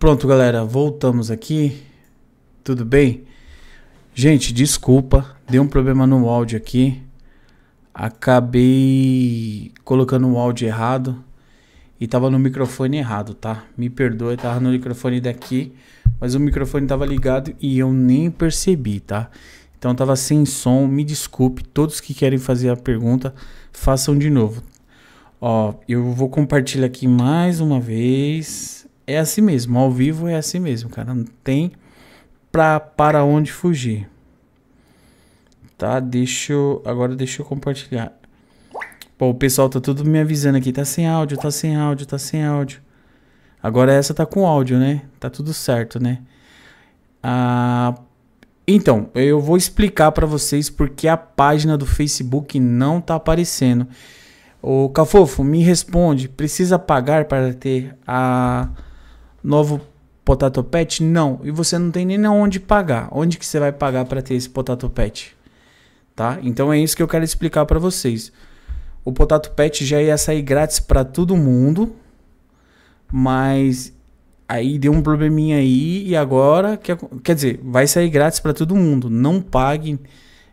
Pronto, galera, voltamos aqui. Tudo bem? Gente, desculpa, deu um problema no áudio aqui. Acabei colocando o áudio errado e tava no microfone errado, tá? Me perdoe, tava no microfone daqui, mas o microfone tava ligado e eu nem percebi, tá? Então tava sem som, me desculpe, todos que querem fazer a pergunta, façam de novo. Ó, eu vou compartilhar aqui mais uma vez é assim mesmo, ao vivo é assim mesmo, cara, não tem pra, para onde fugir. Tá, deixa eu, agora deixa eu compartilhar. Pô, o pessoal tá tudo me avisando aqui, tá sem áudio, tá sem áudio, tá sem áudio. Agora essa tá com áudio, né? Tá tudo certo, né? Ah, então, eu vou explicar para vocês porque a página do Facebook não tá aparecendo. O Cafofo, me responde, precisa pagar para ter a novo potato pet? Não. E você não tem nem onde pagar. Onde que você vai pagar para ter esse potato pet? Tá? Então é isso que eu quero explicar para vocês. O potato pet já ia sair grátis para todo mundo, mas aí deu um probleminha aí e agora quer, quer dizer, vai sair grátis para todo mundo. Não pague.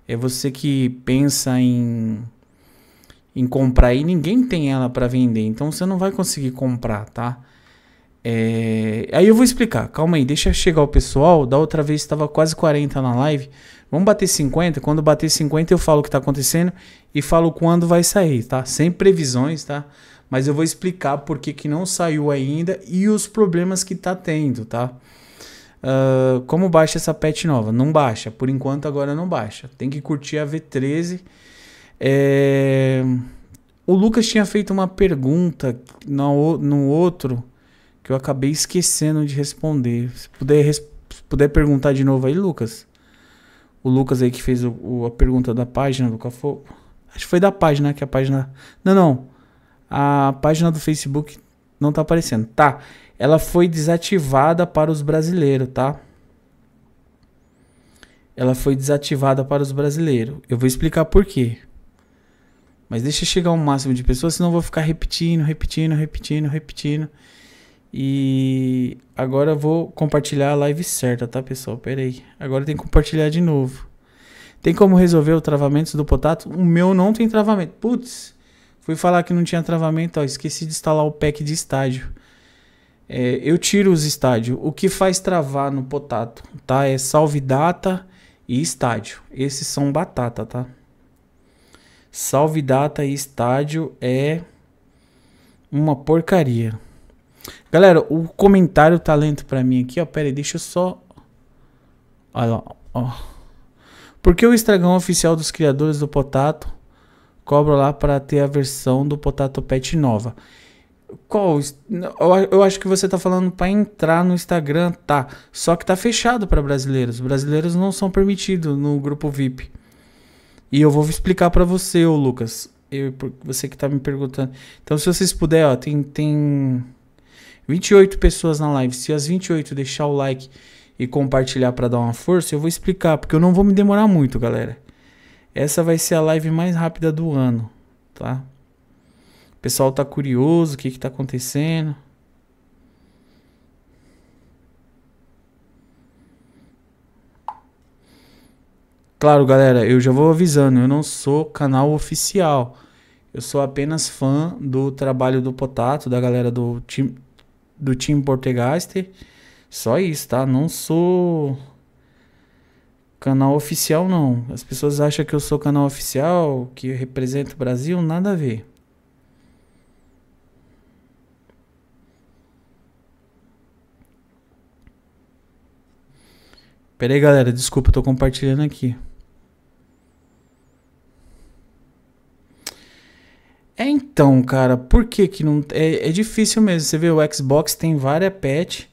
É você que pensa em em comprar e ninguém tem ela para vender, então você não vai conseguir comprar, tá? É... Aí eu vou explicar, calma aí, deixa chegar o pessoal. Da outra vez estava quase 40 na live. Vamos bater 50. Quando bater 50, eu falo o que está acontecendo e falo quando vai sair, tá? Sem previsões, tá? Mas eu vou explicar por que, que não saiu ainda e os problemas que tá tendo, tá? Uh, como baixa essa patch nova? Não baixa, por enquanto agora não baixa. Tem que curtir a V13. É... O Lucas tinha feito uma pergunta no, no outro que eu acabei esquecendo de responder. Se puder, res se puder perguntar de novo aí, Lucas. O Lucas aí que fez o, o, a pergunta da página, Lucas Acho que foi da página, que a página. Não, não. A página do Facebook não tá aparecendo. Tá. Ela foi desativada para os brasileiros, tá? Ela foi desativada para os brasileiros. Eu vou explicar por quê. Mas deixa chegar ao máximo de pessoas, senão eu vou ficar repetindo, repetindo, repetindo, repetindo. E agora eu vou compartilhar a live certa, tá, pessoal? Pera aí. Agora tem que compartilhar de novo. Tem como resolver o travamento do potato? O meu não tem travamento. Putz, fui falar que não tinha travamento, ó, esqueci de instalar o pack de estágio. É, eu tiro os estádios. O que faz travar no potato, tá? É salve data e estádio. Esses são batata, tá? Salve data e estádio é uma porcaria. Galera, o comentário tá lento pra mim aqui, ó. Pera aí, deixa eu só. Olha lá, ó. Por que o estragão oficial dos criadores do Potato cobra lá para ter a versão do Potato Pet nova? Qual? Eu acho que você tá falando para entrar no Instagram, tá? Só que tá fechado para brasileiros. Brasileiros não são permitidos no grupo VIP. E eu vou explicar para você, ô Lucas. Eu, você que tá me perguntando. Então, se vocês puderem, ó, tem tem 28 pessoas na live. Se as 28 deixar o like e compartilhar para dar uma força, eu vou explicar, porque eu não vou me demorar muito, galera. Essa vai ser a live mais rápida do ano, tá? O pessoal tá curioso, o que que tá acontecendo? Claro, galera, eu já vou avisando, eu não sou canal oficial. Eu sou apenas fã do trabalho do Potato, da galera do time, do time Portegaster. Só isso, tá? Não sou canal oficial, não. As pessoas acham que eu sou canal oficial, que represento o Brasil, nada a ver. peraí galera, desculpa, tô compartilhando aqui. É então, cara, por que que não... É, é difícil mesmo, você vê, o Xbox tem várias patch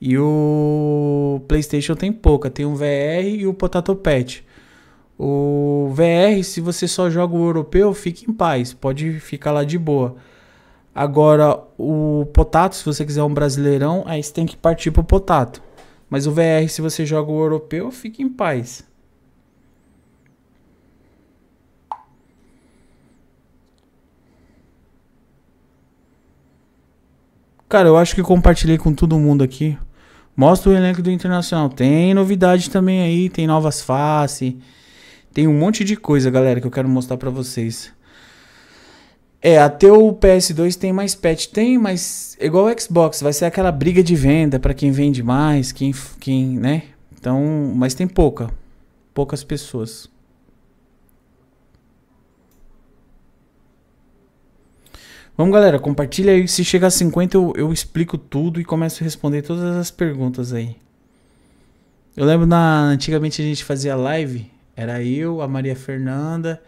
e o PlayStation tem pouca, tem o VR e o Potato Patch. O VR, se você só joga o europeu, fique em paz, pode ficar lá de boa. Agora, o Potato, se você quiser um brasileirão, aí você tem que partir pro Potato. Mas o VR, se você joga o europeu, fique em paz. Cara, eu acho que compartilhei com todo mundo aqui. Mostra o elenco do Internacional. Tem novidade também aí, tem novas faces. Tem um monte de coisa, galera, que eu quero mostrar para vocês. É, até o PS2 tem mais patch. Tem, mas igual o Xbox, vai ser aquela briga de venda para quem vende mais, quem, quem, né? Então, mas tem pouca. Poucas pessoas. Vamos, galera, compartilha aí. Se chegar a 50, eu, eu explico tudo e começo a responder todas as perguntas aí. Eu lembro na antigamente a gente fazia live, era eu, a Maria Fernanda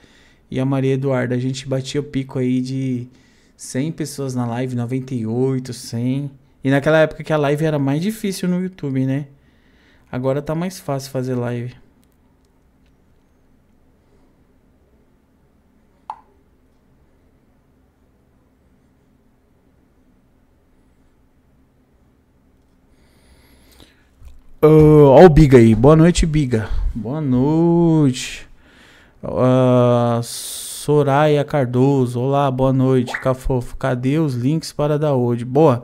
e a Maria Eduarda. A gente batia o pico aí de 100 pessoas na live, 98, 100. E naquela época que a live era mais difícil no YouTube, né? Agora tá mais fácil fazer live. Uh, ó o Biga aí. Boa noite, Biga. Boa noite. Uh, Soraya Cardoso. Olá, boa noite. Cafofo, cadê os links para download? Boa.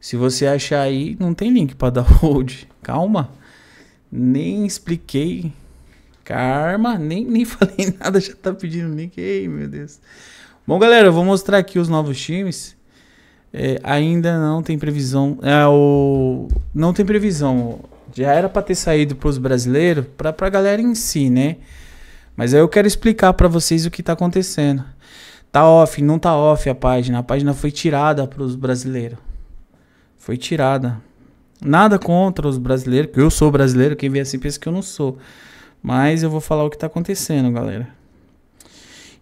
Se você achar aí, não tem link para download. Calma. Nem expliquei. Karma, nem, nem falei nada, já tá pedindo link. Ei, meu Deus. Bom, galera, eu vou mostrar aqui os novos times. É, ainda não tem previsão. É, o... Não tem previsão. Já era para ter saído para os brasileiros, para a galera em si, né? Mas aí eu quero explicar para vocês o que está acontecendo. Tá off, não tá off a página. A página foi tirada para os brasileiros. Foi tirada. Nada contra os brasileiros, que eu sou brasileiro, quem vê assim pensa que eu não sou. Mas eu vou falar o que tá acontecendo, galera.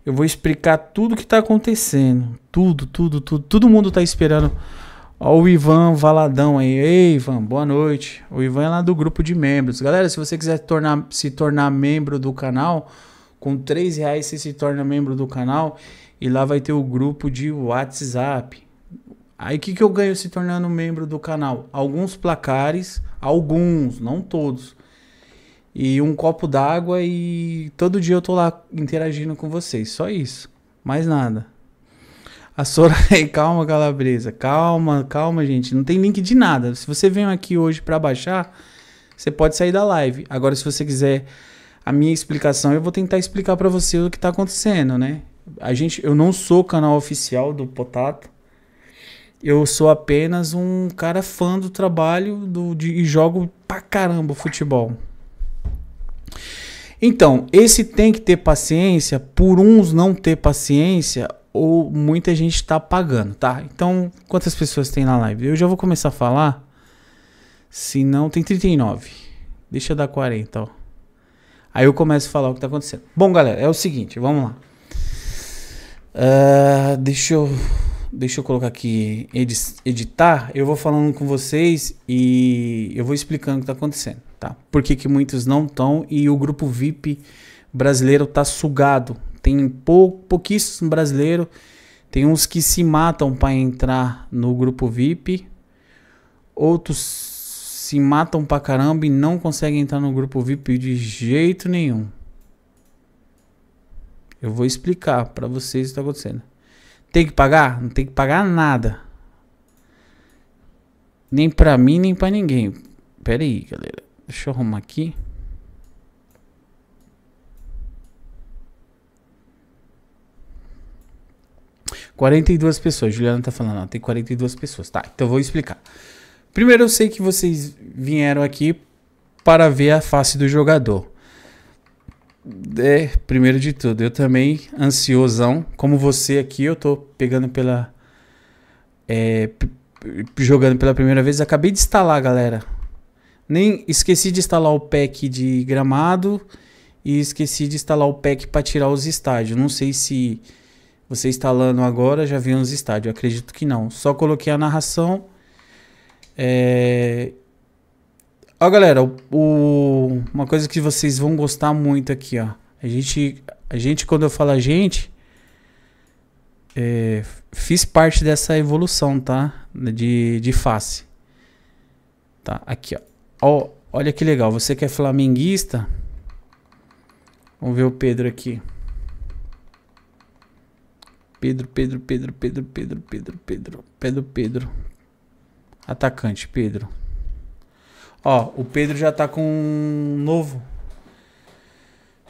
Eu vou explicar tudo o que tá acontecendo. Tudo, tudo, tudo. Todo mundo tá esperando Ó o Ivan Valadão aí. Ei, Ivan, boa noite. O Ivan é lá do grupo de membros. Galera, se você quiser tornar, se tornar membro do canal, com 3 reais você se torna membro do canal e lá vai ter o grupo de WhatsApp. Aí o que, que eu ganho se tornando membro do canal? Alguns placares, alguns, não todos. E um copo d'água e todo dia eu tô lá interagindo com vocês. Só isso. Mais nada. A Sora, calma, Calabresa. Calma, calma, gente. Não tem link de nada. Se você vem aqui hoje para baixar, você pode sair da live. Agora, se você quiser a minha explicação, eu vou tentar explicar para você o que tá acontecendo, né? A gente, eu não sou canal oficial do Potato. Eu sou apenas um cara fã do trabalho do, de, e jogo pra caramba futebol. Então, esse tem que ter paciência, por uns não ter paciência, ou muita gente está pagando, tá? Então, quantas pessoas tem na live? Eu já vou começar a falar. Se não, tem 39. Deixa eu dar 40, ó. Aí eu começo a falar o que está acontecendo. Bom, galera, é o seguinte, vamos lá. Uh, deixa eu deixa eu colocar aqui editar, eu vou falando com vocês e eu vou explicando o que está acontecendo, tá? Por que, que muitos não estão e o grupo VIP brasileiro tá sugado tem pou, brasileiros Tem uns que se matam para entrar no grupo VIP. Outros se matam pra caramba e não conseguem entrar no grupo VIP de jeito nenhum. Eu vou explicar para vocês o que está acontecendo. Tem que pagar? Não tem que pagar nada. Nem pra mim, nem pra ninguém. Pera aí, galera. Deixa eu arrumar aqui. 42 pessoas. Juliana tá falando, ó, tem 42 pessoas. Tá, então eu vou explicar. Primeiro, eu sei que vocês vieram aqui para ver a face do jogador. É, primeiro de tudo, eu também, ansiosão, como você aqui, eu tô pegando pela. É, jogando pela primeira vez. Acabei de instalar, galera. Nem esqueci de instalar o pack de gramado e esqueci de instalar o pack para tirar os estádios. Não sei se você instalando agora já vem uns estádios? Acredito que não. Só coloquei a narração. É... Ó, galera, o, o... uma coisa que vocês vão gostar muito aqui, ó. A gente, a gente quando eu falo a gente, é... fiz parte dessa evolução, tá? De, de face. Tá, aqui, ó. ó. Olha que legal. Você que é flamenguista. Vamos ver o Pedro aqui. Pedro, Pedro, Pedro, Pedro, Pedro, Pedro, Pedro. Pedro, Pedro. Atacante, Pedro. Ó, o Pedro já tá com um novo.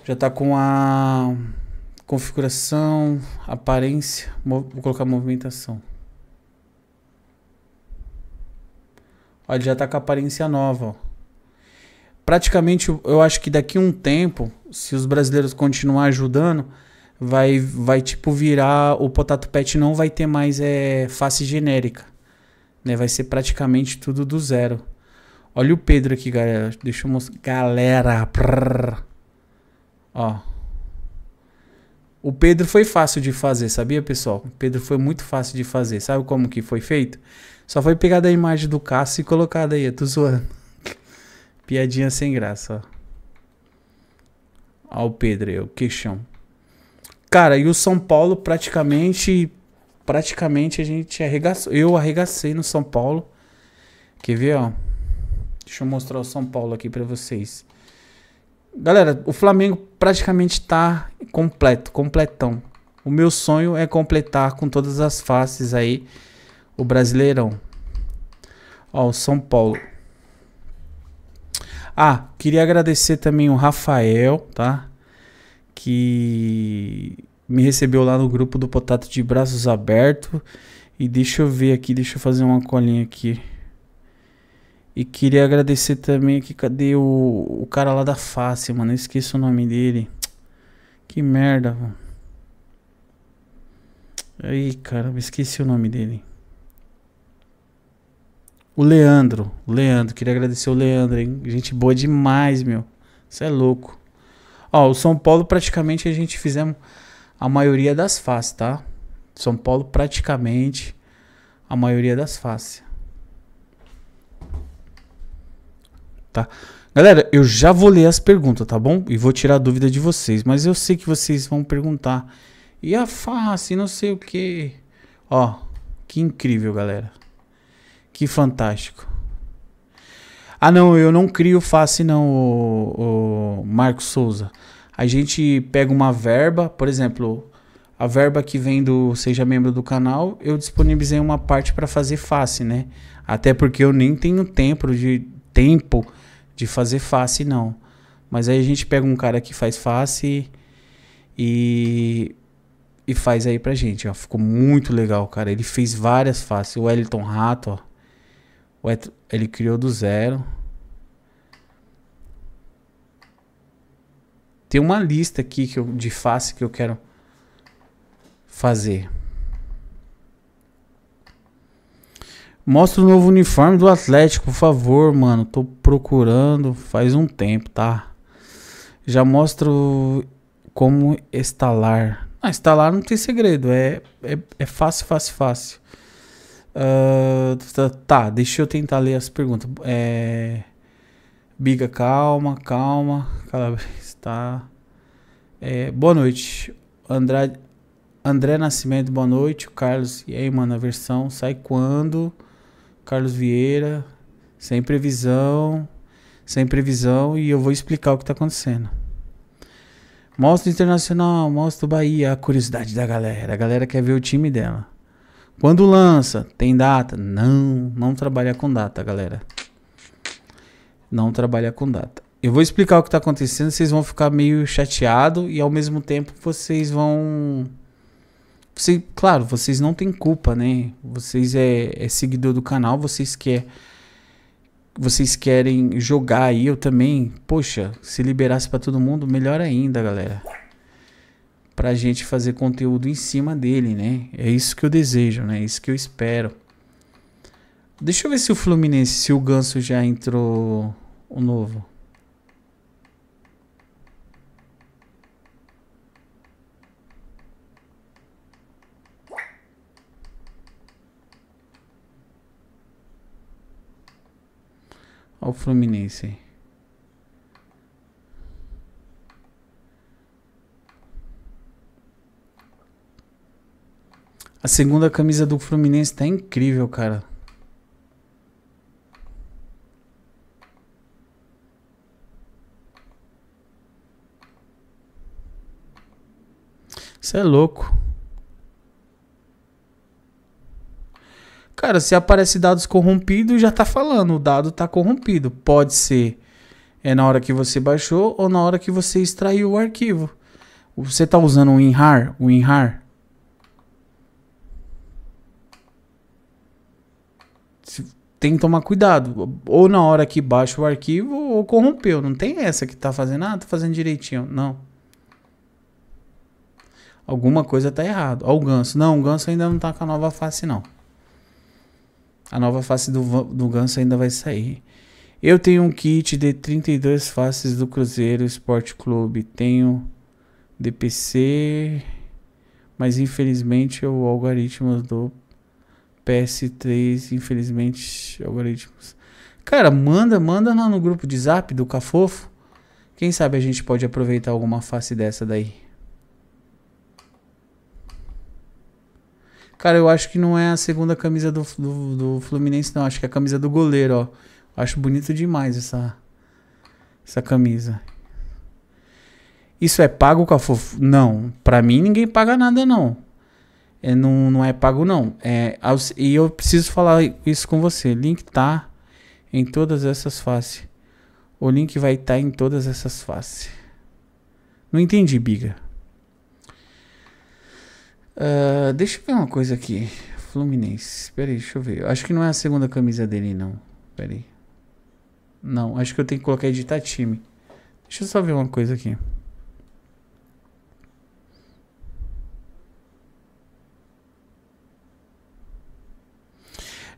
Já tá com a configuração, aparência. Vou colocar movimentação. Ó, ele já tá com a aparência nova, ó praticamente eu acho que daqui a um tempo, se os brasileiros continuar ajudando, vai, vai tipo virar. O Potato Pet não vai ter mais é, face genérica. Né? Vai ser praticamente tudo do zero. Olha o Pedro aqui, galera. Deixa eu mostrar. Galera. Prrr. Ó. O Pedro foi fácil de fazer, sabia, pessoal? O Pedro foi muito fácil de fazer. Sabe como que foi feito? Só foi pegada a imagem do Cássio e colocada aí. Eu tô zoando. Piadinha sem graça, ó. Ó o Pedro aí, o queixão. Cara, e o São Paulo praticamente. Praticamente a gente arregaçou. Eu arregacei no São Paulo. Quer ver, ó? Deixa eu mostrar o São Paulo aqui para vocês. Galera, o Flamengo praticamente tá completo, completão. O meu sonho é completar com todas as faces aí o Brasileirão. Ó, o São Paulo. Ah, queria agradecer também o Rafael, tá? que me recebeu lá no grupo do Potato de braços abertos. E deixa eu ver aqui, deixa eu fazer uma colinha aqui. E queria agradecer também aqui, cadê o, o cara lá da face, mano? Eu esqueço o nome dele. Que merda, mano. Aí, cara, esqueci o nome dele. O Leandro, Leandro, queria agradecer o Leandro, hein? Gente boa demais, meu. Você é louco. Ó, o São Paulo praticamente a gente fizemos a maioria das faces, tá? São Paulo praticamente a maioria das faces. Tá? Galera, eu já vou ler as perguntas, tá bom? E vou tirar a dúvida de vocês, mas eu sei que vocês vão perguntar. E a face, não sei o que. Ó, que incrível, galera. Que fantástico. Ah, não, eu não crio face, não, o, o Marcos Souza. A gente pega uma verba, por exemplo, a verba que vem do Seja Membro do canal, eu disponibilizei uma parte para fazer face, né? Até porque eu nem tenho tempo de, tempo de fazer face, não. Mas aí a gente pega um cara que faz face e e faz aí pra gente, ó. Ficou muito legal, cara. Ele fez várias faces. O Wellington Rato, ó. Ele criou do zero. Tem uma lista aqui que eu, de face que eu quero fazer. Mostra o novo uniforme do Atlético, por favor, mano. Tô procurando faz um tempo, tá? Já mostro como instalar. Ah, instalar não tem segredo. É, é, é fácil, fácil, fácil. Uh, tá, deixa eu tentar ler as perguntas. É... Biga, calma, calma. Calabres tá? É, boa noite. André, André Nascimento, boa noite. Carlos, e aí, mano, a versão sai quando? Carlos Vieira, sem previsão, sem previsão, e eu vou explicar o que tá acontecendo. Mostra Internacional, mostra Bahia, a curiosidade da galera. A galera quer ver o time dela. Quando lança, tem data? Não, não trabalha com data, galera. Não trabalha com data. Eu vou explicar o que está acontecendo, vocês vão ficar meio chateado e ao mesmo tempo vocês vão. Você, claro, vocês não têm culpa, né? Vocês é, é seguidor do canal, vocês quer, vocês querem jogar aí. Eu também, poxa, se liberasse para todo mundo, melhor ainda, galera. Pra gente fazer conteúdo em cima dele, né? É isso que eu desejo, né? É isso que eu espero. Deixa eu ver se o Fluminense, se o Ganso já entrou o novo. ao Fluminense. A segunda camisa do Fluminense tá incrível, cara. Você é louco. Cara, se aparece dados corrompidos, já tá falando, o dado tá corrompido. Pode ser é na hora que você baixou ou na hora que você extraiu o arquivo. Você tá usando o WinRAR, o WinRAR. Tem que tomar cuidado, ou na hora que baixa o arquivo ou corrompeu, não tem essa que tá fazendo, ah, tá fazendo direitinho, não. Alguma coisa tá errado. Ó o ganso. Não, o ganso ainda não tá com a nova face não. A nova face do, do Ganso ainda vai sair. Eu tenho um kit de 32 faces do Cruzeiro Esporte Clube. Tenho DPC, mas infelizmente o algoritmo do PS3, infelizmente, algoritmos. Cara, manda, manda lá no grupo de zap do Cafofo. Quem sabe a gente pode aproveitar alguma face dessa daí. Cara, eu acho que não é a segunda camisa do, do, do Fluminense, não. Acho que é a camisa do goleiro, ó. Acho bonito demais essa, essa camisa. Isso é pago com a fofo? Não, pra mim ninguém paga nada, não. É, não, não é pago, não. É, e eu preciso falar isso com você. Link tá em todas essas faces. O link vai estar tá em todas essas faces. Não entendi, Biga. Uh, deixa eu ver uma coisa aqui. Fluminense. Espera aí, deixa eu ver. Acho que não é a segunda camisa dele, não. Espera aí. Não, acho que eu tenho que colocar editar time. Deixa eu só ver uma coisa aqui.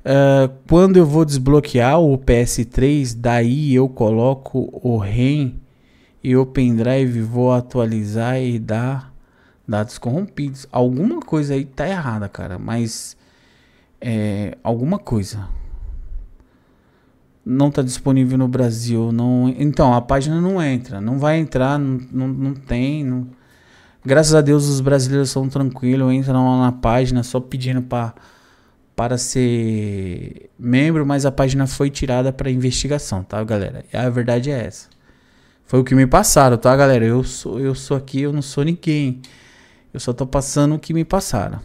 Uh, quando eu vou desbloquear o PS3, daí eu coloco o REM e o pendrive, vou atualizar e dar dados corrompidos. Alguma coisa aí tá errada, cara, mas é, alguma coisa não tá disponível no Brasil, não, então a página não entra, não vai entrar, não, não, não tem, não... graças a Deus os brasileiros são tranquilos, entram na página só pedindo para para ser membro, mas a página foi tirada para investigação, tá, galera? A verdade é essa. Foi o que me passaram, tá, galera? Eu sou, eu sou aqui, eu não sou ninguém. Eu só tô passando o que me passaram.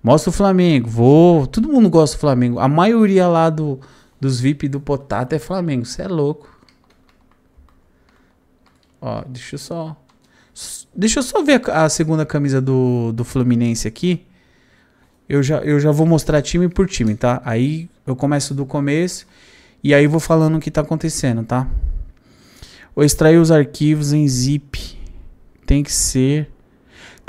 Mostra o Flamengo. Vou. Todo mundo gosta do Flamengo. A maioria lá do, dos VIP do Potato é Flamengo. Você é louco. Ó, deixa eu só. Deixa eu só ver a, a segunda camisa do, do Fluminense aqui. Eu já, eu já vou mostrar time por time, tá? Aí eu começo do começo e aí vou falando o que tá acontecendo, tá? Eu extrair os arquivos em zip. Tem que ser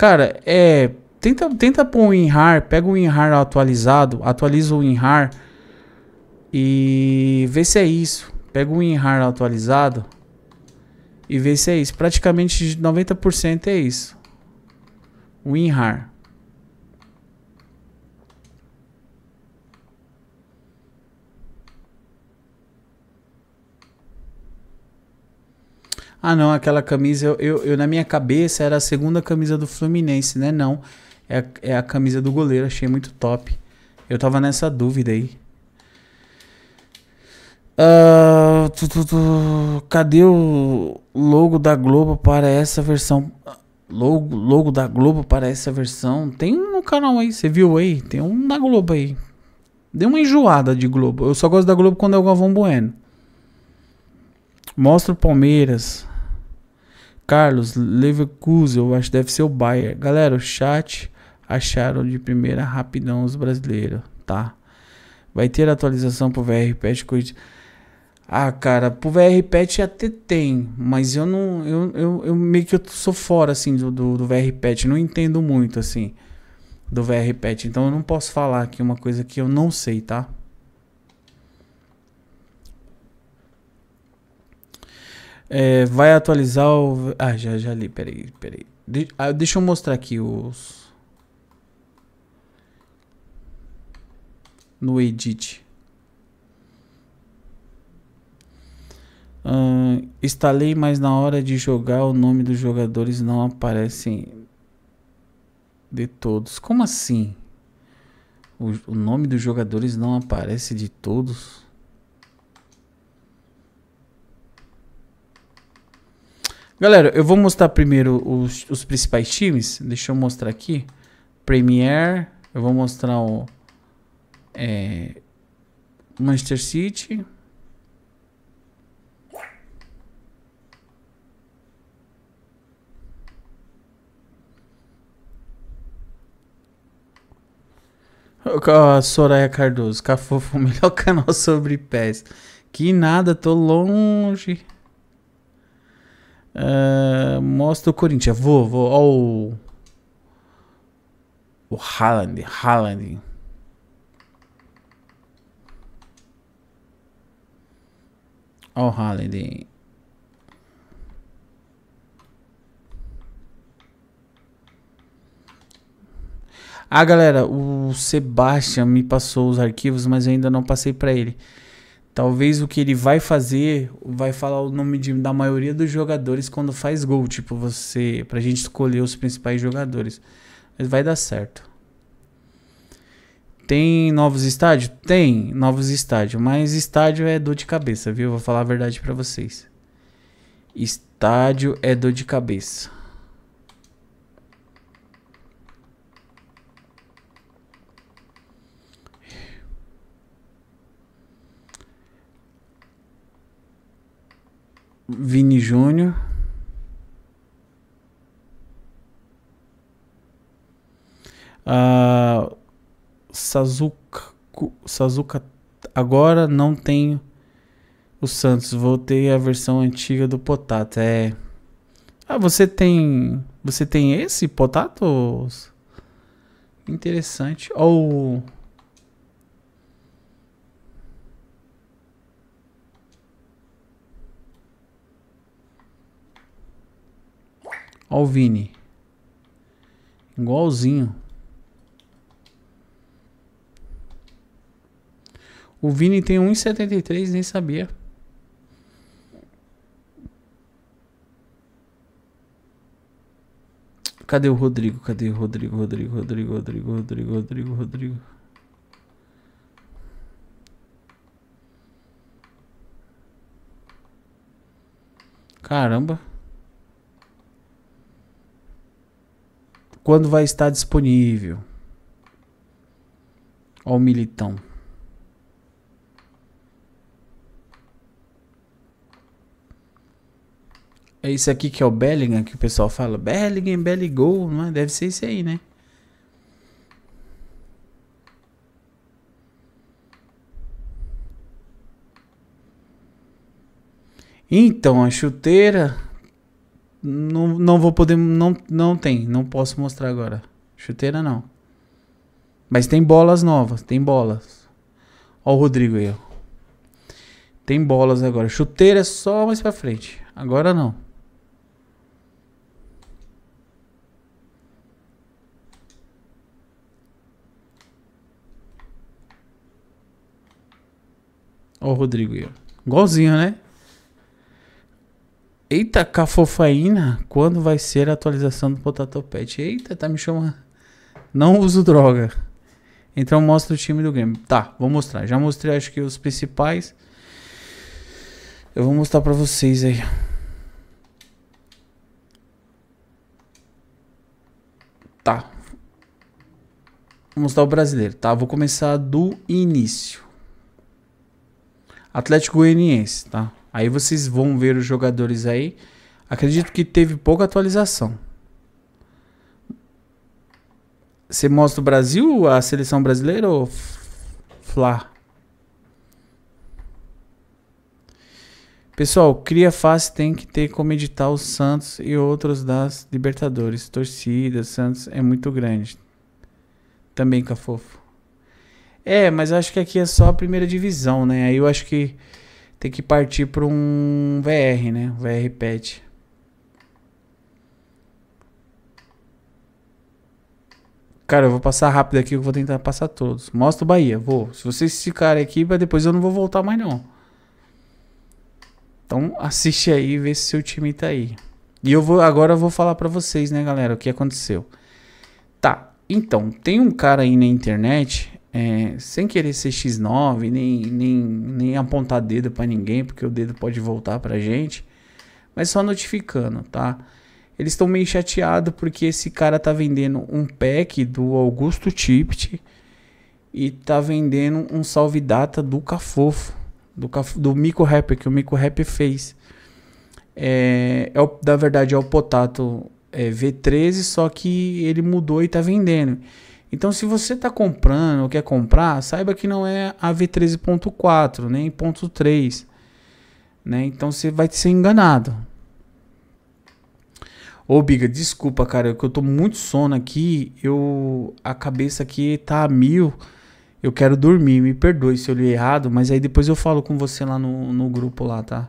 Cara, é. Tenta, tenta pôr um WinRAR, pega o WinRAR atualizado, atualiza o WinRAR e vê se é isso. Pega o WinRAR atualizado e vê se é isso. Praticamente 90% é isso. WinRAR. Ah, não, aquela camisa, eu, eu, eu, na minha cabeça era a segunda camisa do Fluminense, né? Não. É, é a camisa do goleiro, achei muito top. Eu tava nessa dúvida aí. Uh, tu, tu, tu, cadê o logo da Globo para essa versão? Logo, logo da Globo para essa versão? Tem um no canal aí, você viu aí? Tem um da Globo aí. Deu uma enjoada de Globo. Eu só gosto da Globo quando é o Galvão Bueno. Mostra o Palmeiras. Carlos Leverkusen, eu acho que deve ser o Bayer. Galera, o chat acharam de primeira rapidão os brasileiros, tá? Vai ter atualização pro VR Pet coisa. Ah, cara, pro VR Pet até tem, mas eu não. Eu, eu, eu meio que eu sou fora, assim, do, do, do VR Pet. Não entendo muito, assim, do VR Pet. Então eu não posso falar aqui uma coisa que eu não sei, tá? É, vai atualizar o. Ah, já, já li, peraí, peraí. De... Ah, deixa eu mostrar aqui os. No edit. instalei, mas na hora de jogar o nome dos jogadores não aparecem de todos. Como assim? O, o nome dos jogadores não aparece de todos? Galera, eu vou mostrar primeiro os, os principais times. Deixa eu mostrar aqui. Premier. Eu vou mostrar o é, Manchester City. A Soraya Cardoso, Cafofo, o melhor canal sobre pés. Que nada, tô longe. Uh, mostra o Corinthians. Vou, vou. Ó o... O Haaland, Haaland. Ó o Haaland. Ah, galera, o Sebastian me passou os arquivos, mas eu ainda não passei para ele. Talvez o que ele vai fazer vai falar o nome de, da maioria dos jogadores quando faz gol, tipo você, pra gente escolher os principais jogadores. Mas vai dar certo. Tem novos estádios? Tem novos estádios, mas estádio é dor de cabeça, viu? Vou falar a verdade para vocês. Estádio é dor de cabeça. Vini Júnior. Uh, Sazuka, Sazuka. Agora não tenho o Santos. Voltei à versão antiga do Potato. É. Ah, você tem. Você tem esse Potato? Interessante. Ou. Oh, Olha o Vini. Igualzinho. O Vini tem 1,73, nem sabia. Cadê o Rodrigo? Cadê o Rodrigo? Rodrigo, Rodrigo, Rodrigo, Rodrigo, Rodrigo, Rodrigo. Caramba. Quando vai estar disponível? Ó o militão. É esse aqui que é o Bellingham que o pessoal fala. Bellingham, Belligol, não é? Deve ser esse aí, né? Então, a chuteira não, não vou poder. Não, não tem. Não posso mostrar agora. Chuteira não. Mas tem bolas novas. Tem bolas. Ó o Rodrigo aí, ó. Tem bolas agora. Chuteira é só mais pra frente. Agora não. Ó o Rodrigo aí, ó. Igualzinho, né? Eita, cafofaína, quando vai ser a atualização do Potato Pet? Eita, tá me chamando. Não uso droga. Então mostra o time do game. Tá, vou mostrar. Já mostrei acho que os principais. Eu vou mostrar pra vocês aí. Tá. Vou mostrar o brasileiro, tá? Vou começar do início. Atlético Goianiense, tá? Aí vocês vão ver os jogadores aí. Acredito que teve pouca atualização. Você mostra o Brasil, a seleção brasileira ou Fla? Pessoal, cria face tem que ter como editar o Santos e outros das Libertadores. Torcida, Santos é muito grande. Também, Cafofo. É, mas acho que aqui é só a primeira divisão, né? Aí eu acho que tem que partir para um VR, né? VR Pet. Cara, eu vou passar rápido aqui, eu vou tentar passar todos. Mostra o Bahia, vou. Se vocês ficarem aqui, depois eu não vou voltar mais não. Então assiste aí e vê se seu time tá aí. E eu vou agora eu vou falar para vocês, né, galera, o que aconteceu. Tá. Então, tem um cara aí na internet, é, sem querer ser X9, nem, nem, nem apontar dedo para ninguém, porque o dedo pode voltar pra gente, mas só notificando, tá? Eles estão meio chateados porque esse cara tá vendendo um pack do Augusto Tipt e tá vendendo um salve data do Cafofo, do, do Mico Rapper, que o Mico Rapper fez. É, é o, na verdade é o Potato é, V13, só que ele mudou e tá vendendo. Então, se você está comprando ou quer comprar, saiba que não é a V13.4, nem ponto 3. Né? Então, você vai ser enganado. Ô, Biga, desculpa, cara, que eu tô muito sono aqui. Eu a cabeça aqui tá a mil. Eu quero dormir. Me perdoe se eu li errado, mas aí depois eu falo com você lá no, no grupo lá, tá?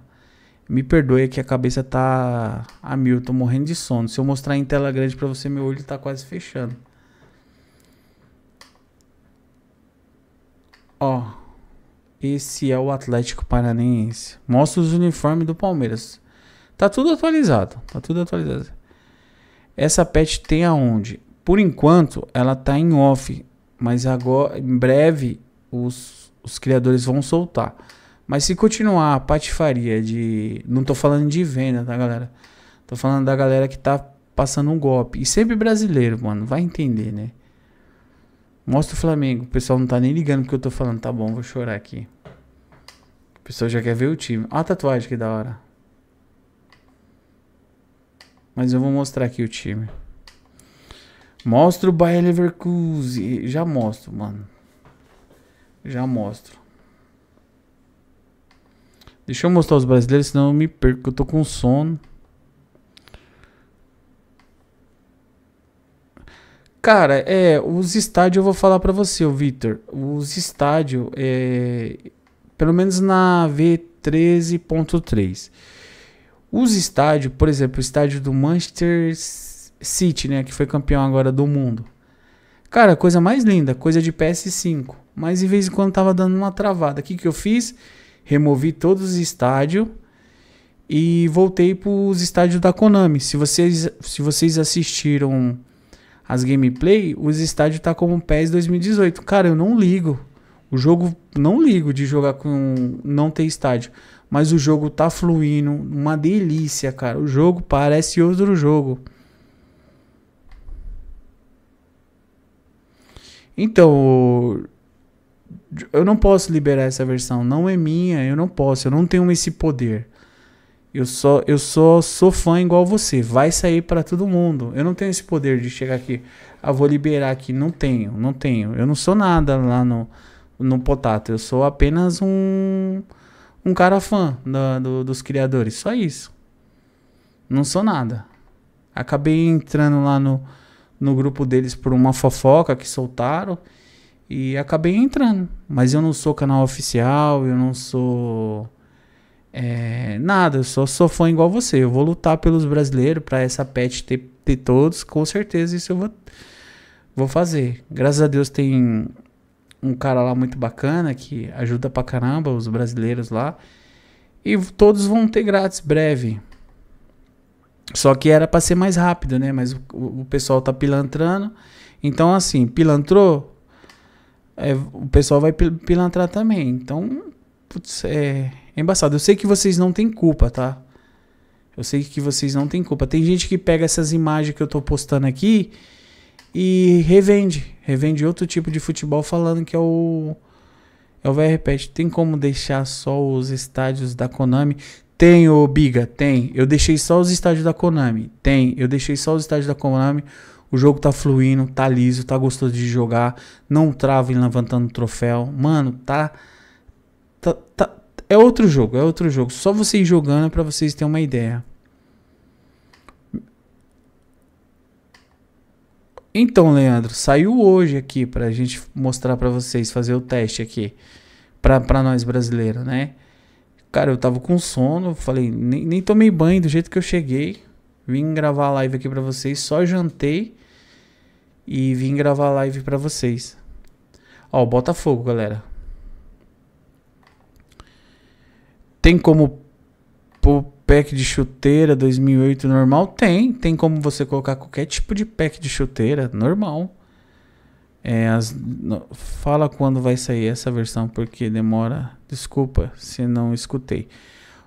Me perdoe que a cabeça tá a mil, tô morrendo de sono. Se eu mostrar em tela grande para você, meu olho tá quase fechando. Ó, esse é o Atlético Paranaense. Mostra os uniformes do Palmeiras. Tá tudo atualizado, tá tudo atualizado. Essa pet tem aonde? Por enquanto, ela tá em off, mas agora em breve os, os criadores vão soltar. Mas se continuar a patifaria de, não tô falando de venda, tá, galera? Tô falando da galera que tá passando um golpe. E sempre brasileiro, mano, vai entender, né? Mostra o Flamengo. O pessoal não tá nem ligando porque eu tô falando. Tá bom, vou chorar aqui. O pessoal já quer ver o time. Olha a tatuagem que da hora. Mas eu vou mostrar aqui o time. Mostra o Bayer Leverkusen. Já mostro, mano. Já mostro. Deixa eu mostrar os brasileiros, senão eu me perco. Eu tô com sono. Cara, é, os estádios, eu vou falar para você, Vitor. Os estádios, é, pelo menos na V13.3. Os estádios, por exemplo, o estádio do Manchester City, né, que foi campeão agora do mundo. Cara, coisa mais linda, coisa de PS5. Mas de vez em quando tava dando uma travada. O que, que eu fiz? Removi todos os estádios e voltei para os estádios da Konami. Se vocês, se vocês assistiram as gameplay, os estádios tá como PES 2018. Cara, eu não ligo. O jogo não ligo de jogar com não ter estádio, mas o jogo tá fluindo, uma delícia, cara. O jogo parece outro jogo. Então, eu não posso liberar essa versão, não é minha, eu não posso, eu não tenho esse poder. Eu só, eu só sou fã igual você. Vai sair para todo mundo. Eu não tenho esse poder de chegar aqui. Ah, vou liberar aqui. Não tenho, não tenho. Eu não sou nada lá no, no Potato. Eu sou apenas um, um cara fã do, dos criadores. Só isso. Não sou nada. Acabei entrando lá no, no grupo deles por uma fofoca que soltaram. E acabei entrando. Mas eu não sou canal oficial, eu não sou é, nada, eu sou sou fã igual você. Eu vou lutar pelos brasileiros para essa pet ter, ter todos. Com certeza isso eu vou, vou fazer. Graças a Deus tem um cara lá muito bacana que ajuda pra caramba os brasileiros lá. E todos vão ter grátis breve. Só que era para ser mais rápido, né? Mas o, o pessoal tá pilantrando. Então, assim, pilantrou, é, o pessoal vai pilantrar também. Então, Putz, é, é embaçado. Eu sei que vocês não têm culpa, tá? Eu sei que vocês não têm culpa. Tem gente que pega essas imagens que eu tô postando aqui e revende. Revende outro tipo de futebol falando que é o. É o VRPET. Tem como deixar só os estádios da Konami? Tem, ô Biga, tem. Eu deixei só os estádios da Konami. Tem, eu deixei só os estádios da Konami. O jogo tá fluindo, tá liso, tá gostoso de jogar. Não trava em levantando troféu. Mano, tá Tá, tá, é outro jogo, é outro jogo. Só vocês jogando para vocês terem uma ideia. Então, Leandro, saiu hoje aqui pra gente mostrar para vocês, fazer o teste aqui. Pra, pra nós brasileiros, né? Cara, eu tava com sono, falei, nem, nem tomei banho do jeito que eu cheguei. Vim gravar a live aqui pra vocês, só jantei e vim gravar a live pra vocês. Ó, o Botafogo, galera. Tem como pôr pack de chuteira 2008 normal? Tem. Tem como você colocar qualquer tipo de pack de chuteira normal. É, as, no, fala quando vai sair essa versão, porque demora. Desculpa se não escutei.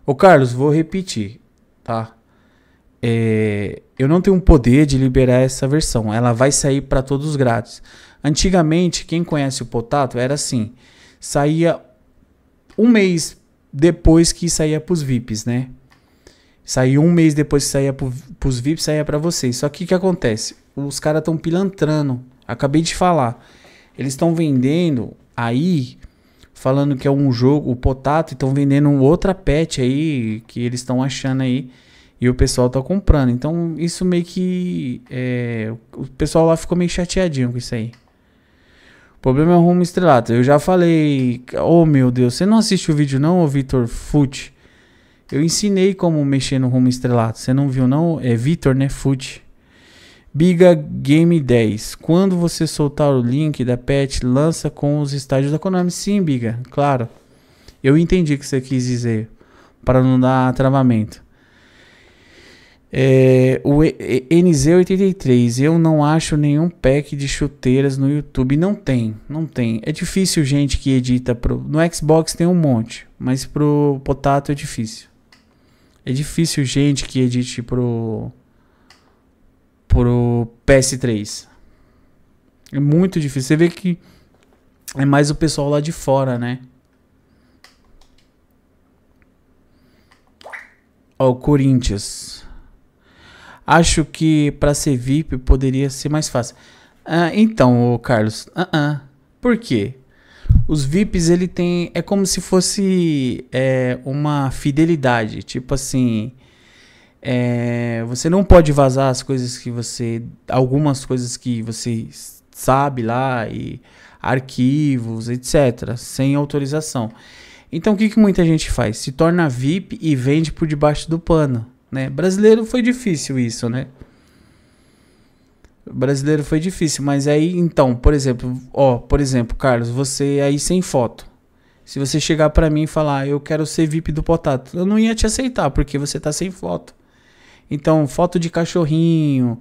Ô Carlos, vou repetir, tá? É, eu não tenho um poder de liberar essa versão. Ela vai sair para todos grátis. Antigamente, quem conhece o Potato era assim: saía um mês depois que saía os VIPs, né? Saía um mês depois que saía os VIPs, saía para vocês. Só que o que acontece? Os caras estão pilantrando. Acabei de falar. Eles estão vendendo aí, falando que é um jogo, o Potato, estão vendendo outra pet aí, que eles estão achando aí, e o pessoal tá comprando. Então, isso meio que. É, o pessoal lá ficou meio chateadinho com isso aí. O problema é o rumo estrelado. Eu já falei. Oh meu Deus, você não assiste o vídeo, não, Vitor Fute? Eu ensinei como mexer no rumo estrelado. Você não viu, não? É Vitor, né? Fute. Biga Game 10. Quando você soltar o link da PET, lança com os estádios da Konami. Sim, Biga, claro. Eu entendi o que você quis dizer. Para não dar travamento. É, o NZ83, eu não acho nenhum pack de chuteiras no YouTube. Não tem, não tem. É difícil gente que edita pro. No Xbox tem um monte, mas pro Potato é difícil. É difícil gente que edite pro. pro PS3. É muito difícil. Você vê que é mais o pessoal lá de fora, né? Ó, o Corinthians. Acho que para ser VIP poderia ser mais fácil. Ah, então, Carlos, uh -uh. por quê? Os VIPs, ele tem. É como se fosse é, uma fidelidade. Tipo assim. É, você não pode vazar as coisas que você. Algumas coisas que você sabe lá, e arquivos, etc. Sem autorização. Então o que, que muita gente faz? Se torna VIP e vende por debaixo do pano né? Brasileiro foi difícil isso, né? Brasileiro foi difícil, mas aí então, por exemplo, ó, por exemplo, Carlos, você aí sem foto. Se você chegar para mim e falar, ah, eu quero ser VIP do Potato, eu não ia te aceitar, porque você tá sem foto. Então, foto de cachorrinho,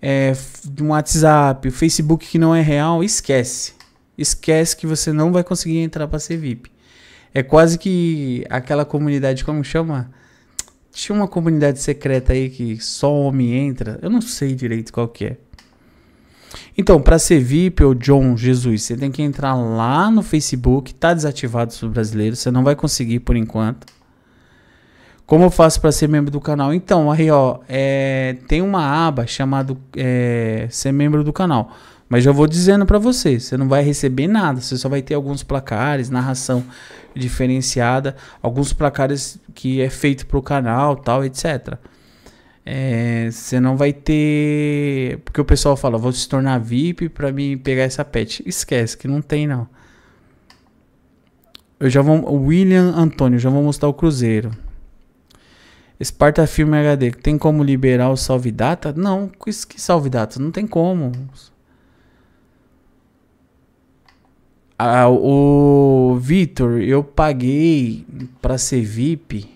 é, um WhatsApp, Facebook que não é real, esquece. Esquece que você não vai conseguir entrar para ser VIP. É quase que aquela comunidade, como chama? Tinha uma comunidade secreta aí que só homem entra. Eu não sei direito qual que é. Então, para ser VIP ou John Jesus, você tem que entrar lá no Facebook, tá desativado os brasileiros, você não vai conseguir por enquanto. Como eu faço para ser membro do canal? Então, aí ó, é, tem uma aba chamada é, ser membro do canal. Mas já vou dizendo para você, você não vai receber nada, você só vai ter alguns placares, narração diferenciada, alguns placares que é feito pro canal, tal, etc. É, você não vai ter, porque o pessoal fala, vou se tornar VIP para me pegar essa pet. Esquece que não tem não. Eu já vou William Antônio, já vou mostrar o Cruzeiro. Esparta Filme HD, tem como liberar o salve data? Não, que salve data? Não tem como. Ah, o Vitor, eu paguei para ser VIP.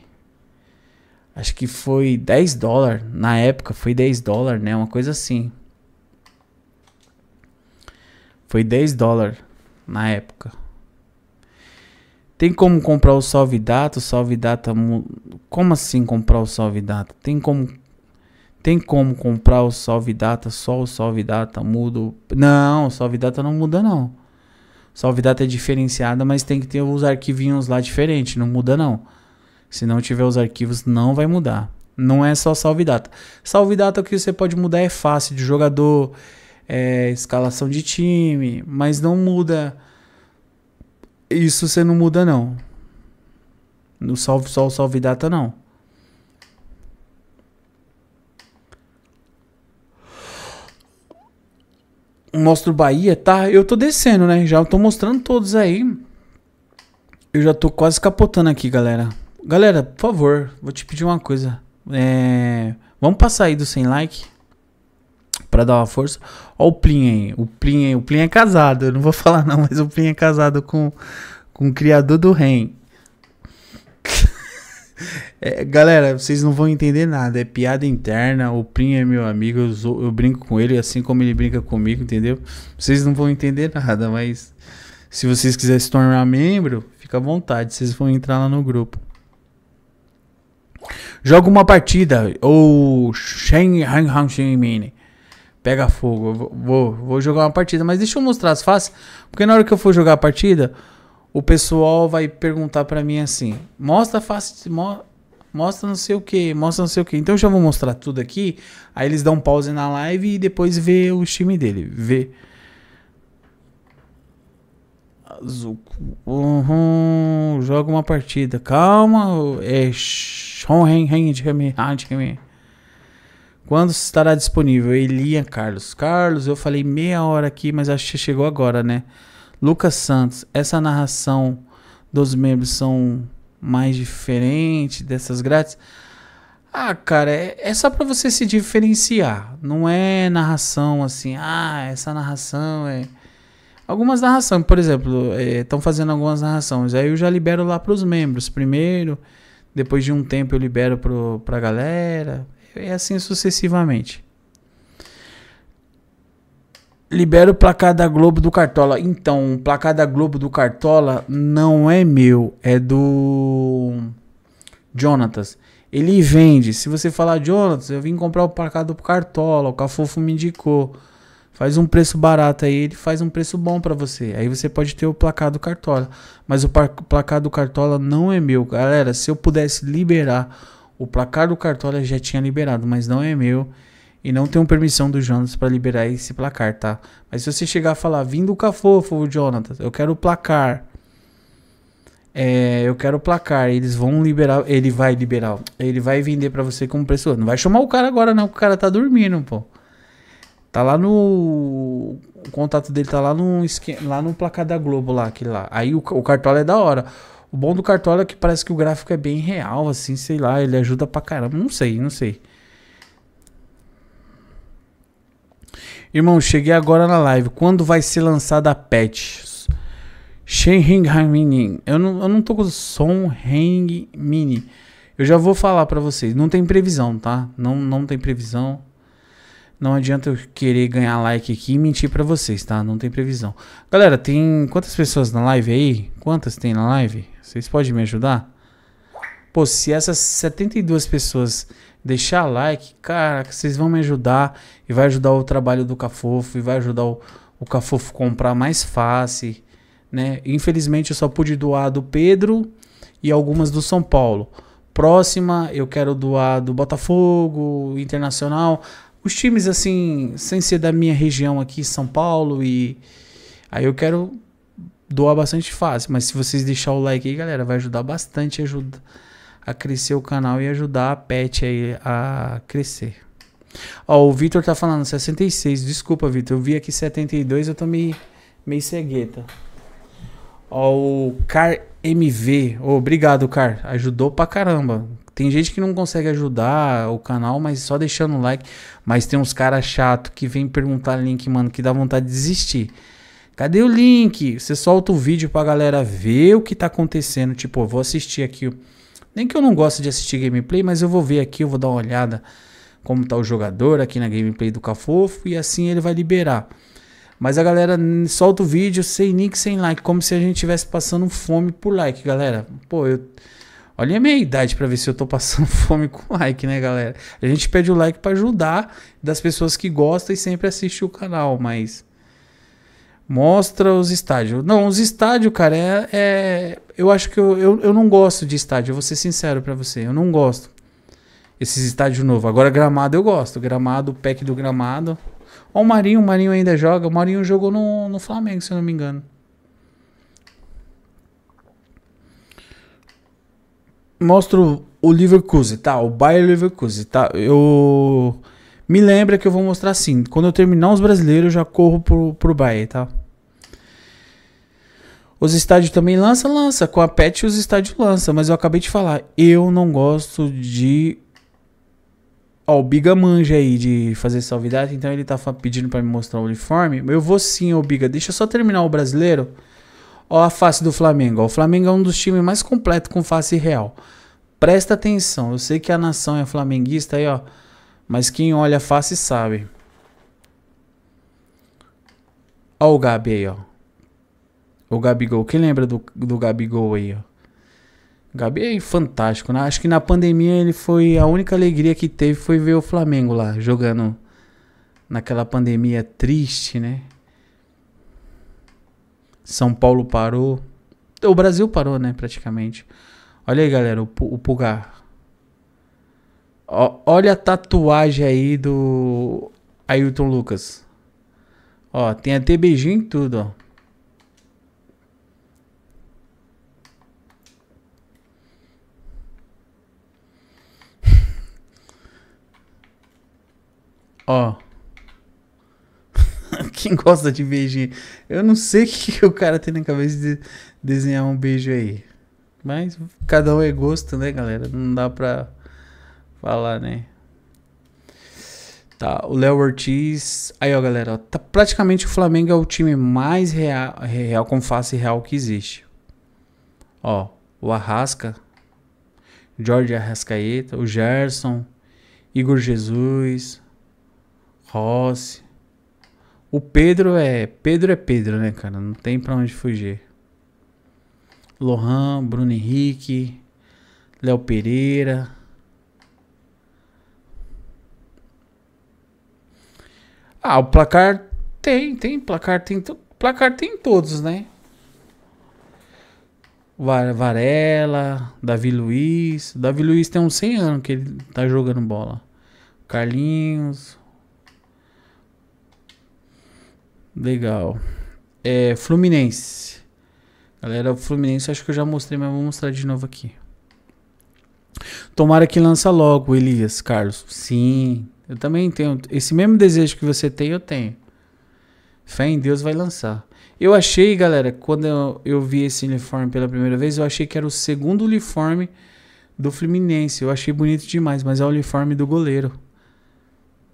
Acho que foi 10 dólares. Na época foi 10 dólares, né? Uma coisa assim. Foi 10 dólares na época. Tem como comprar o Salve Data? O Salve Data. Como assim comprar o Salve Data? Tem como. Tem como comprar o Salve Data? Só o Salve Data muda. Não, o Salve Data não muda, não data tá é diferenciada, mas tem que ter os arquivinhos lá diferentes, não muda não. Se não tiver os arquivos, não vai mudar. Não é só Salve data o que você pode mudar é fácil de jogador, é, escalação de time, mas não muda. Isso você não muda não. No salve, só o data, não. o Bahia, tá? Eu tô descendo, né? Já tô mostrando todos aí. Eu já tô quase capotando aqui, galera. Galera, por favor, vou te pedir uma coisa. É... Vamos passar aí do 100 like para dar uma força. Ó o Plin aí. O Plin aí. O Plin é casado. Eu não vou falar não, mas o Plin é casado com, com o criador do Ren. É, galera, vocês não vão entender nada. É piada interna. O Prim é meu amigo. Eu, zo... eu, brinco com ele assim como ele brinca comigo, entendeu? Vocês não vão entender nada, mas se vocês quiserem se tornar membro, fica à vontade. Vocês vão entrar lá no grupo. Joga uma partida. Ou Shen Han Han Shen Mini. Pega fogo. Eu vou, vou jogar uma partida. Mas deixa eu mostrar as faces. Porque na hora que eu for jogar a partida o pessoal vai perguntar para mim assim: mostra face, mo, mostra não sei o que, mostra não sei o que. Então eu já vou mostrar tudo aqui. Aí eles dão um pause na live e depois vê o time dele. Vê. Uhum, joga uma partida. Calma. É. Ah, Quando estará disponível? Elian Carlos. Carlos, eu falei meia hora aqui, mas acho que chegou agora, né? Lucas Santos, essa narração dos membros são mais diferente dessas grátis? Ah, cara, é, é só para você se diferenciar. Não é narração assim, ah, essa narração é. Algumas narrações, por exemplo, estão é, fazendo algumas narrações. Aí eu já libero lá para os membros primeiro. Depois de um tempo eu libero para pra galera. E assim sucessivamente. Libera o placar da Globo do Cartola. Então, o placar da Globo do Cartola não é meu, é do Jonatas. Ele vende. Se você falar, Jonatas, eu vim comprar o placar do Cartola, o Cafofo me indicou. Faz um preço barato aí, ele faz um preço bom para você. Aí você pode ter o placar do Cartola. Mas o placar do Cartola não é meu. Galera, se eu pudesse liberar o placar do Cartola, já tinha liberado, mas não é meu. E não tenho permissão do Jonas para liberar esse placar, tá? Mas se você chegar a falar, vindo o Cafofo, Jonathan, eu quero o placar. É, eu quero o placar. Eles vão liberar. Ele vai liberar. Ele vai vender para você como preço. Não vai chamar o cara agora, não, que o cara tá dormindo, pô. Tá lá no. O contato dele tá lá no, lá no placar da Globo, lá, aquele lá. Aí o, o Cartola é da hora. O bom do Cartola é que parece que o gráfico é bem real, assim, sei lá. Ele ajuda pra caramba. Não sei, não sei. Irmão, cheguei agora na live. Quando vai ser lançada a patch? Shenheng Mini. Eu não, eu não tô com som Heng Mini. Eu já vou falar para vocês. Não tem previsão, tá? Não, não tem previsão. Não adianta eu querer ganhar like aqui e mentir para vocês, tá? Não tem previsão. Galera, tem quantas pessoas na live aí? Quantas tem na live? Vocês podem me ajudar? Pô, se essas 72 pessoas deixar like, cara, vocês vão me ajudar e vai ajudar o trabalho do Cafofo e vai ajudar o, o Cafofo comprar mais fácil, né? Infelizmente eu só pude doar do Pedro e algumas do São Paulo. Próxima eu quero doar do Botafogo, Internacional, os times assim, sem ser da minha região aqui, São Paulo e aí eu quero doar bastante fácil, mas se vocês deixar o like aí, galera, vai ajudar bastante, ajuda a crescer o canal e ajudar a Pet aí a crescer. Ó, o Vitor tá falando 66. Desculpa, Vitor. Eu vi aqui 72, eu tô meio, meio cegueta. Ó, o Car MV. Oh, obrigado, Car. Ajudou pra caramba. Tem gente que não consegue ajudar o canal, mas só deixando o like. Mas tem uns caras chato que vem perguntar link, mano, que dá vontade de desistir. Cadê o link? Você solta o vídeo pra galera ver o que tá acontecendo. Tipo, eu vou assistir aqui nem que eu não goste de assistir gameplay, mas eu vou ver aqui, eu vou dar uma olhada como tá o jogador aqui na gameplay do Cafofo e assim ele vai liberar. Mas a galera solta o vídeo sem nick, sem like, como se a gente estivesse passando fome por like, galera. Pô, eu Olha a minha idade para ver se eu tô passando fome com like, né, galera? A gente pede o like para ajudar das pessoas que gostam e sempre assistem o canal, mas Mostra os estádios. Não, os estádios, cara, é. é eu acho que eu, eu, eu, não gosto de estádio, eu vou ser sincero para você. Eu não gosto. Esses estádios novos. Agora, gramado eu gosto. Gramado, o pack do gramado. Ó, o Marinho, o Marinho ainda joga. O Marinho jogou no, no Flamengo, se eu não me engano. Mostra o Leverkusen, tá? O Bayern Leverkusen, tá? Eu. Me lembra que eu vou mostrar assim. Quando eu terminar os brasileiros, eu já corro pro, pro Bahia, tá? Os estádios também lança, lança. Com a PET os estádios lança. Mas eu acabei de falar, eu não gosto de. Ó, o Biga manja aí de fazer salvidade, então ele tá pedindo para me mostrar o uniforme. Eu vou sim, ô Biga. Deixa eu só terminar o brasileiro. Ó a face do Flamengo. Ó, o Flamengo é um dos times mais completos com face real. Presta atenção. Eu sei que a nação é flamenguista aí, ó. Mas quem olha a face sabe. Ó o Gabi aí, ó. O Gabigol. Quem lembra do, do Gabigol aí, ó? O Gabi é fantástico, né? Acho que na pandemia ele foi... A única alegria que teve foi ver o Flamengo lá, jogando naquela pandemia triste, né? São Paulo parou. O Brasil parou, né, praticamente. Olha aí, galera, o, o Pulgar olha a tatuagem aí do Ailton Lucas. Ó, tem até beijinho em tudo, ó. Ó. Quem gosta de beijinho? Eu não sei o que, que o cara tem na cabeça de desenhar um beijo aí. Mas cada um é gosto, né, galera? Não dá pra falar, né? Tá, o Léo Ortiz. Aí, ó, galera. Ó, tá, praticamente o Flamengo é o time mais real, real com face real que existe. Ó, o Arrasca, Jorge Arrascaeta, o Gerson, Igor Jesus, Rossi. O Pedro é. Pedro é Pedro, né, cara? Não tem pra onde fugir. Lohan, Bruno Henrique, Léo Pereira. Ah, o placar tem, tem placar, tem placar tem todos, né? Varela, Davi Luiz. Davi Luiz tem uns 100 anos que ele tá jogando bola. Carlinhos. Legal. É, Fluminense. Galera, o Fluminense acho que eu já mostrei, mas vou mostrar de novo aqui. Tomara que lança logo, Elias, Carlos. Sim. Eu também tenho. Esse mesmo desejo que você tem, eu tenho. Fé em Deus vai lançar. Eu achei, galera, quando eu, eu vi esse uniforme pela primeira vez, eu achei que era o segundo uniforme do Fluminense. Eu achei bonito demais, mas é o uniforme do goleiro.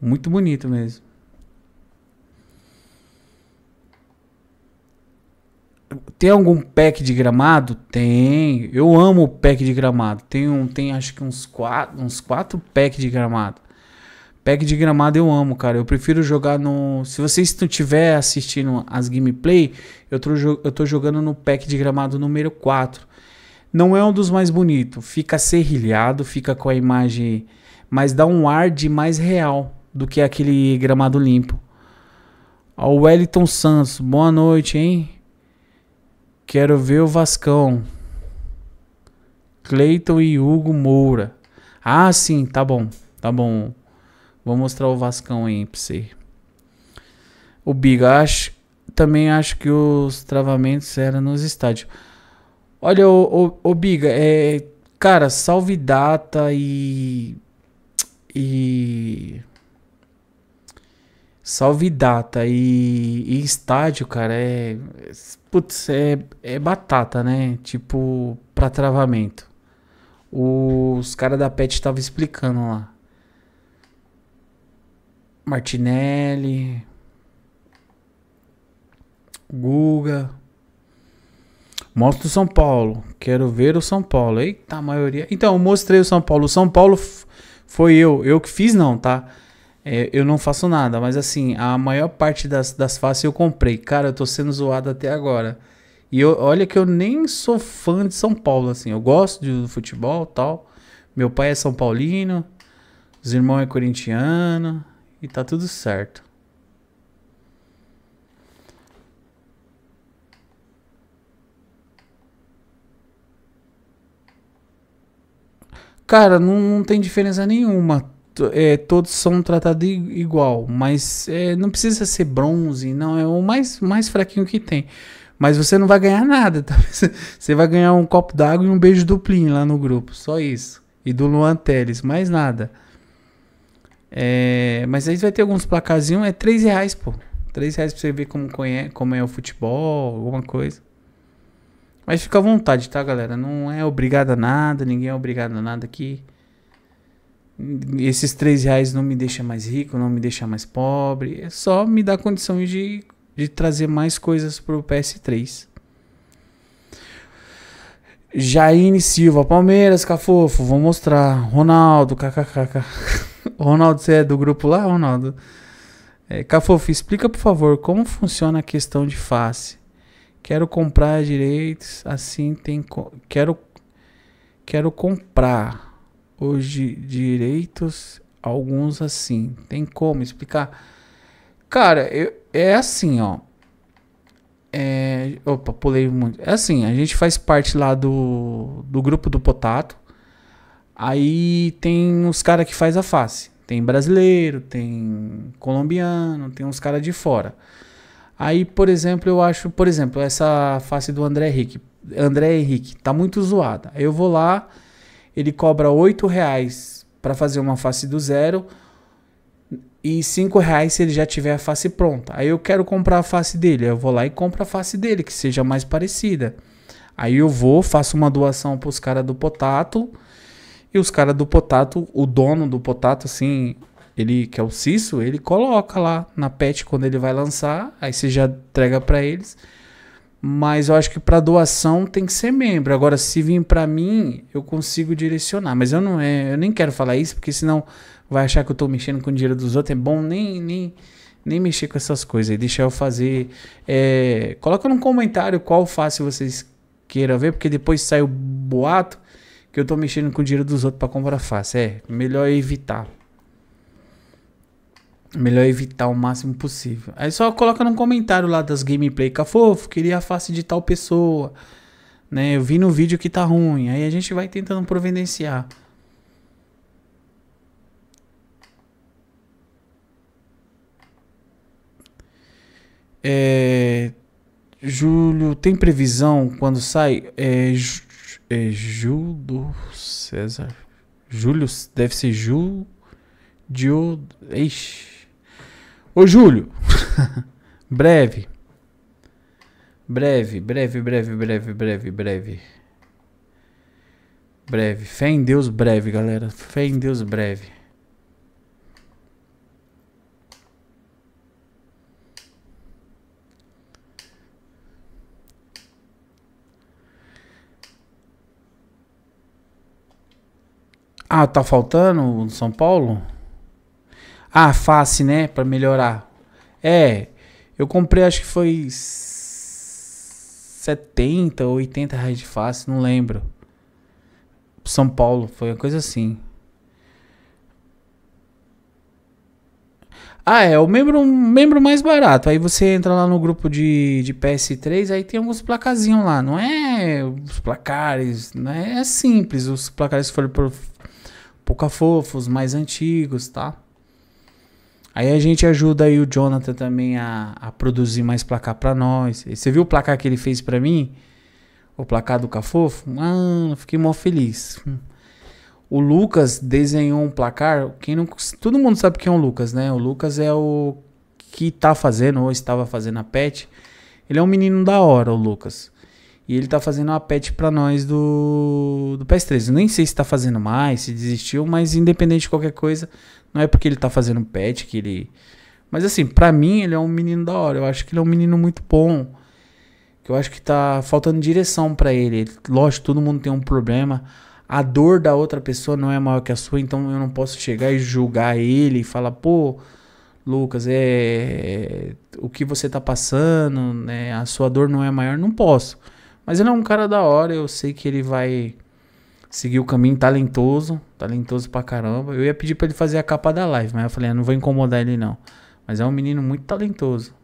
Muito bonito mesmo. Tem algum pack de gramado? Tem. Eu amo o pack de gramado. Tem um, tem acho que uns quatro, uns quatro packs de gramado. Pack de gramado eu amo, cara. Eu prefiro jogar no. Se vocês estiver assistindo as gameplay, eu tô, eu tô jogando no pack de gramado número 4. Não é um dos mais bonitos. Fica serrilhado, fica com a imagem. Mas dá um ar de mais real do que aquele gramado limpo. Ao Wellington Santos, boa noite, hein? Quero ver o Vascão. Cleiton e Hugo Moura. Ah, sim, tá bom. Tá bom. Vou mostrar o Vascão aí pra você. O Biga, acho, também acho que os travamentos eram nos estádios. Olha, o, o, o Biga, é, cara, salve data e. E. Salve data e, e estádio, cara, é. Putz, é, é batata, né? Tipo, pra travamento. Os caras da PET estavam explicando lá. Martinelli, Guga. Mostra o São Paulo. Quero ver o São Paulo. Eita, a maioria. Então, eu mostrei o São Paulo. O São Paulo foi eu. Eu que fiz, não, tá? É, eu não faço nada, mas assim, a maior parte das, das faces eu comprei. Cara, eu tô sendo zoado até agora. E eu, olha que eu nem sou fã de São Paulo, assim. Eu gosto de, futebol tal. Meu pai é São Paulino. Os irmãos é corintiano e tá tudo certo. Cara, não, não tem diferença nenhuma. É, todos são tratados igual, mas é, não precisa ser bronze, não. É o mais, mais fraquinho que tem. Mas você não vai ganhar nada. Tá? Você vai ganhar um copo d'água e um beijo do Plin lá no grupo. Só isso. E do Luan Teles, mais nada. É, mas aí vai ter alguns placazinhos, é 3 reais, pô. 3 reais pra você ver como, como é o futebol, alguma coisa. Mas fica à vontade, tá, galera? Não é obrigado a nada, ninguém é obrigado a nada aqui. Esses 3 reais não me deixa mais rico, não me deixa mais pobre. É só me dar condições de, de trazer mais coisas pro PS3. Jaine Silva, Palmeiras, Cafofo, vou mostrar. Ronaldo, kkkk. Ronaldo, você é do grupo lá, Ronaldo? É, Cafofo, explica por favor como funciona a questão de face. Quero comprar direitos, assim tem. Quero, quero comprar hoje direitos, alguns assim. Tem como explicar? Cara, eu, é assim, ó. É, opa, pulei muito. É assim, a gente faz parte lá do, do grupo do Potato. Aí tem os caras que faz a face. Tem brasileiro, tem colombiano, tem uns caras de fora. Aí, por exemplo, eu acho, por exemplo, essa face do André Henrique. André Henrique, tá muito zoada. Aí eu vou lá, ele cobra 8 reais para fazer uma face do zero e 5 reais se ele já tiver a face pronta. Aí eu quero comprar a face dele, eu vou lá e compro a face dele, que seja mais parecida. Aí eu vou, faço uma doação para os caras do Potato, e os caras do Potato, o dono do Potato, assim, ele que é o Cício, ele coloca lá na pet quando ele vai lançar, aí você já entrega para eles. Mas eu acho que para doação tem que ser membro. Agora, se vir para mim, eu consigo direcionar. Mas eu não é, eu nem quero falar isso, porque senão vai achar que eu tô mexendo com o dinheiro dos outros. É bom nem, nem, nem mexer com essas coisas. Deixa eu fazer. É, coloca no comentário qual face vocês queiram ver, porque depois sai o boato que eu tô mexendo com o dinheiro dos outros para comprar face. É, melhor evitar. Melhor evitar o máximo possível. Aí só coloca num comentário lá das gameplay. Cafofo, queria a face de tal pessoa. Né? Eu vi no vídeo que tá ruim. Aí a gente vai tentando providenciar. É, julho, tem previsão quando sai? É, é, Júlio César. Júlio, deve ser Júlio. Ixi. Ô, Júlio. breve. Breve, breve, breve, breve, breve, breve. Breve. Fé em Deus, breve, galera. Fé em Deus, breve. Ah, tá faltando o São Paulo? Ah, face, né? Pra melhorar. É, eu comprei, acho que foi 70 ou 80 reais de face, não lembro. São Paulo, foi uma coisa assim. Ah, é, o membro, membro mais barato. Aí você entra lá no grupo de, de PS3, aí tem alguns placazinhos lá. Não é os placares, não é, é simples. Os placares foram pouca fofos, mais antigos, tá? Aí a gente ajuda aí o Jonathan também a, a produzir mais placar para nós. E você viu o placar que ele fez para mim? O placar do Cafofo? Mano, fiquei mó feliz. O Lucas desenhou um placar. Quem não, todo mundo sabe quem é o Lucas, né? O Lucas é o que tá fazendo ou estava fazendo a pet. Ele é um menino da hora, o Lucas. E ele tá fazendo uma patch para nós do, do PS3. Eu nem sei se tá fazendo mais, se desistiu, mas independente de qualquer coisa, não é porque ele tá fazendo patch que ele. Mas assim, para mim ele é um menino da hora. Eu acho que ele é um menino muito bom. Que eu acho que tá faltando direção para ele. Lógico, todo mundo tem um problema. A dor da outra pessoa não é maior que a sua, então eu não posso chegar e julgar ele e falar, pô, Lucas, é o que você tá passando, né? A sua dor não é maior, não posso. Mas ele é um cara da hora, eu sei que ele vai seguir o caminho talentoso, talentoso pra caramba. Eu ia pedir pra ele fazer a capa da live, mas eu falei, ah, não vou incomodar ele não. Mas é um menino muito talentoso.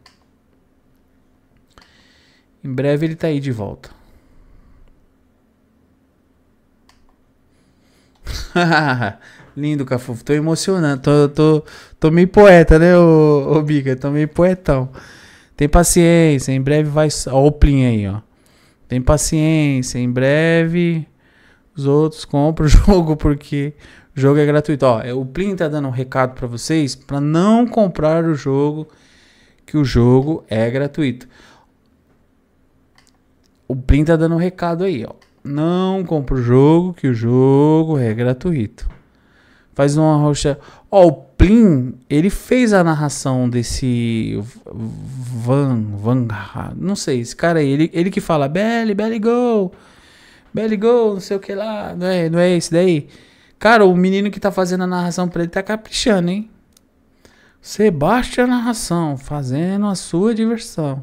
Em breve ele tá aí de volta. Lindo, Cafufo. Tô emocionando. Tô, tô, tô meio poeta, né, ô, ô Bica? Tô meio poetão. Tem paciência. Em breve vai. Ó, o Plin aí, ó tem paciência, em breve os outros compram o jogo porque o jogo é gratuito. Ó, é, o Plin tá dando um recado para vocês para não comprar o jogo que o jogo é gratuito. O Plin tá dando um recado aí, ó. Não compra o jogo que o jogo é gratuito. Faz uma rocha, Ó, o Plin, ele fez a narração desse Van, Van, não sei, esse cara aí, ele, ele que fala Belly, Belly Go, Belly Go, não sei o que lá, não é, não é esse daí? Cara, o menino que tá fazendo a narração pra ele tá caprichando, hein? Sebastião Narração, fazendo a sua diversão.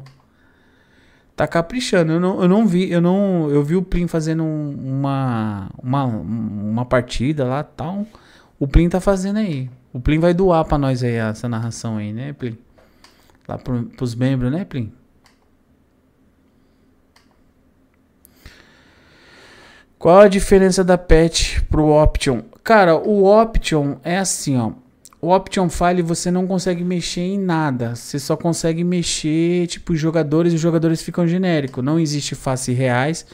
Tá caprichando. Eu não, eu não vi, eu não, eu vi o Plin fazendo uma, uma, uma partida lá, tal. O Plin tá fazendo aí. O Plim vai doar pra nós aí essa narração aí, né, Plim? Lá pro, pros membros, né, Plim? Qual a diferença da patch pro Option? Cara, o Option é assim, ó. O Option File você não consegue mexer em nada. Você só consegue mexer, tipo, jogadores e os jogadores ficam genérico. Não existe face reais.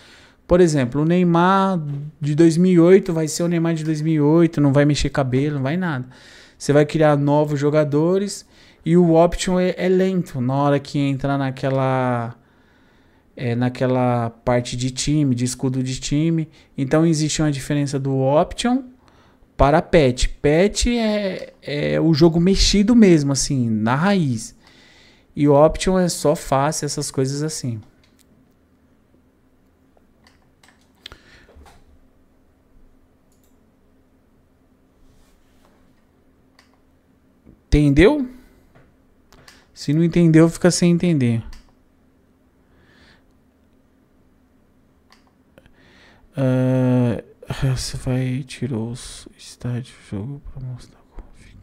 Por exemplo, o Neymar de 2008 vai ser o Neymar de 2008, não vai mexer cabelo, não vai nada. Você vai criar novos jogadores e o Option é, é lento na hora que entrar naquela é, naquela parte de time, de escudo de time. Então existe uma diferença do Option para Pet. Pet é, é o jogo mexido mesmo, assim, na raiz. E o Option é só face, essas coisas assim. Entendeu? Se não entendeu, fica sem entender. Uh, ah, você vai tirou os estádio do jogo para mostrar como fica.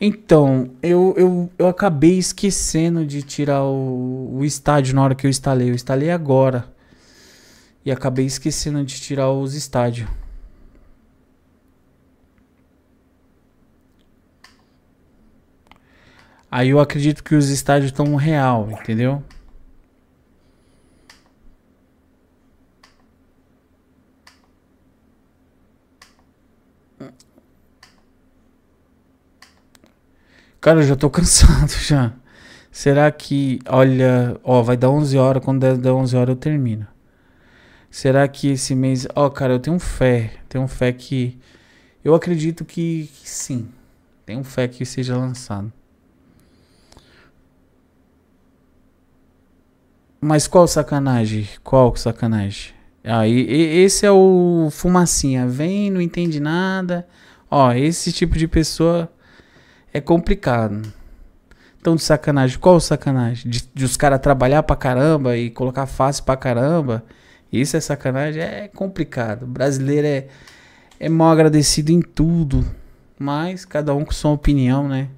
Então, eu, eu, eu acabei esquecendo de tirar o, o estádio na hora que eu instalei. Eu instalei agora. E acabei esquecendo de tirar os estádios. Aí eu acredito que os estádios estão real, entendeu? Cara, eu já tô cansado já. Será que, olha, ó, vai dar 11 horas, quando der, 11 horas eu termino. Será que esse mês, ó, cara, eu tenho fé, tenho fé que eu acredito que, que sim. Tenho fé que seja lançado. Mas qual sacanagem? Qual sacanagem? Aí, ah, esse é o fumacinha. Vem, não entende nada. Ó, esse tipo de pessoa é complicado. Então, de sacanagem, qual sacanagem? De, de os caras trabalhar pra caramba e colocar fácil pra caramba. Isso é sacanagem, é complicado. O brasileiro é, é mal agradecido em tudo. Mas cada um com sua opinião, né?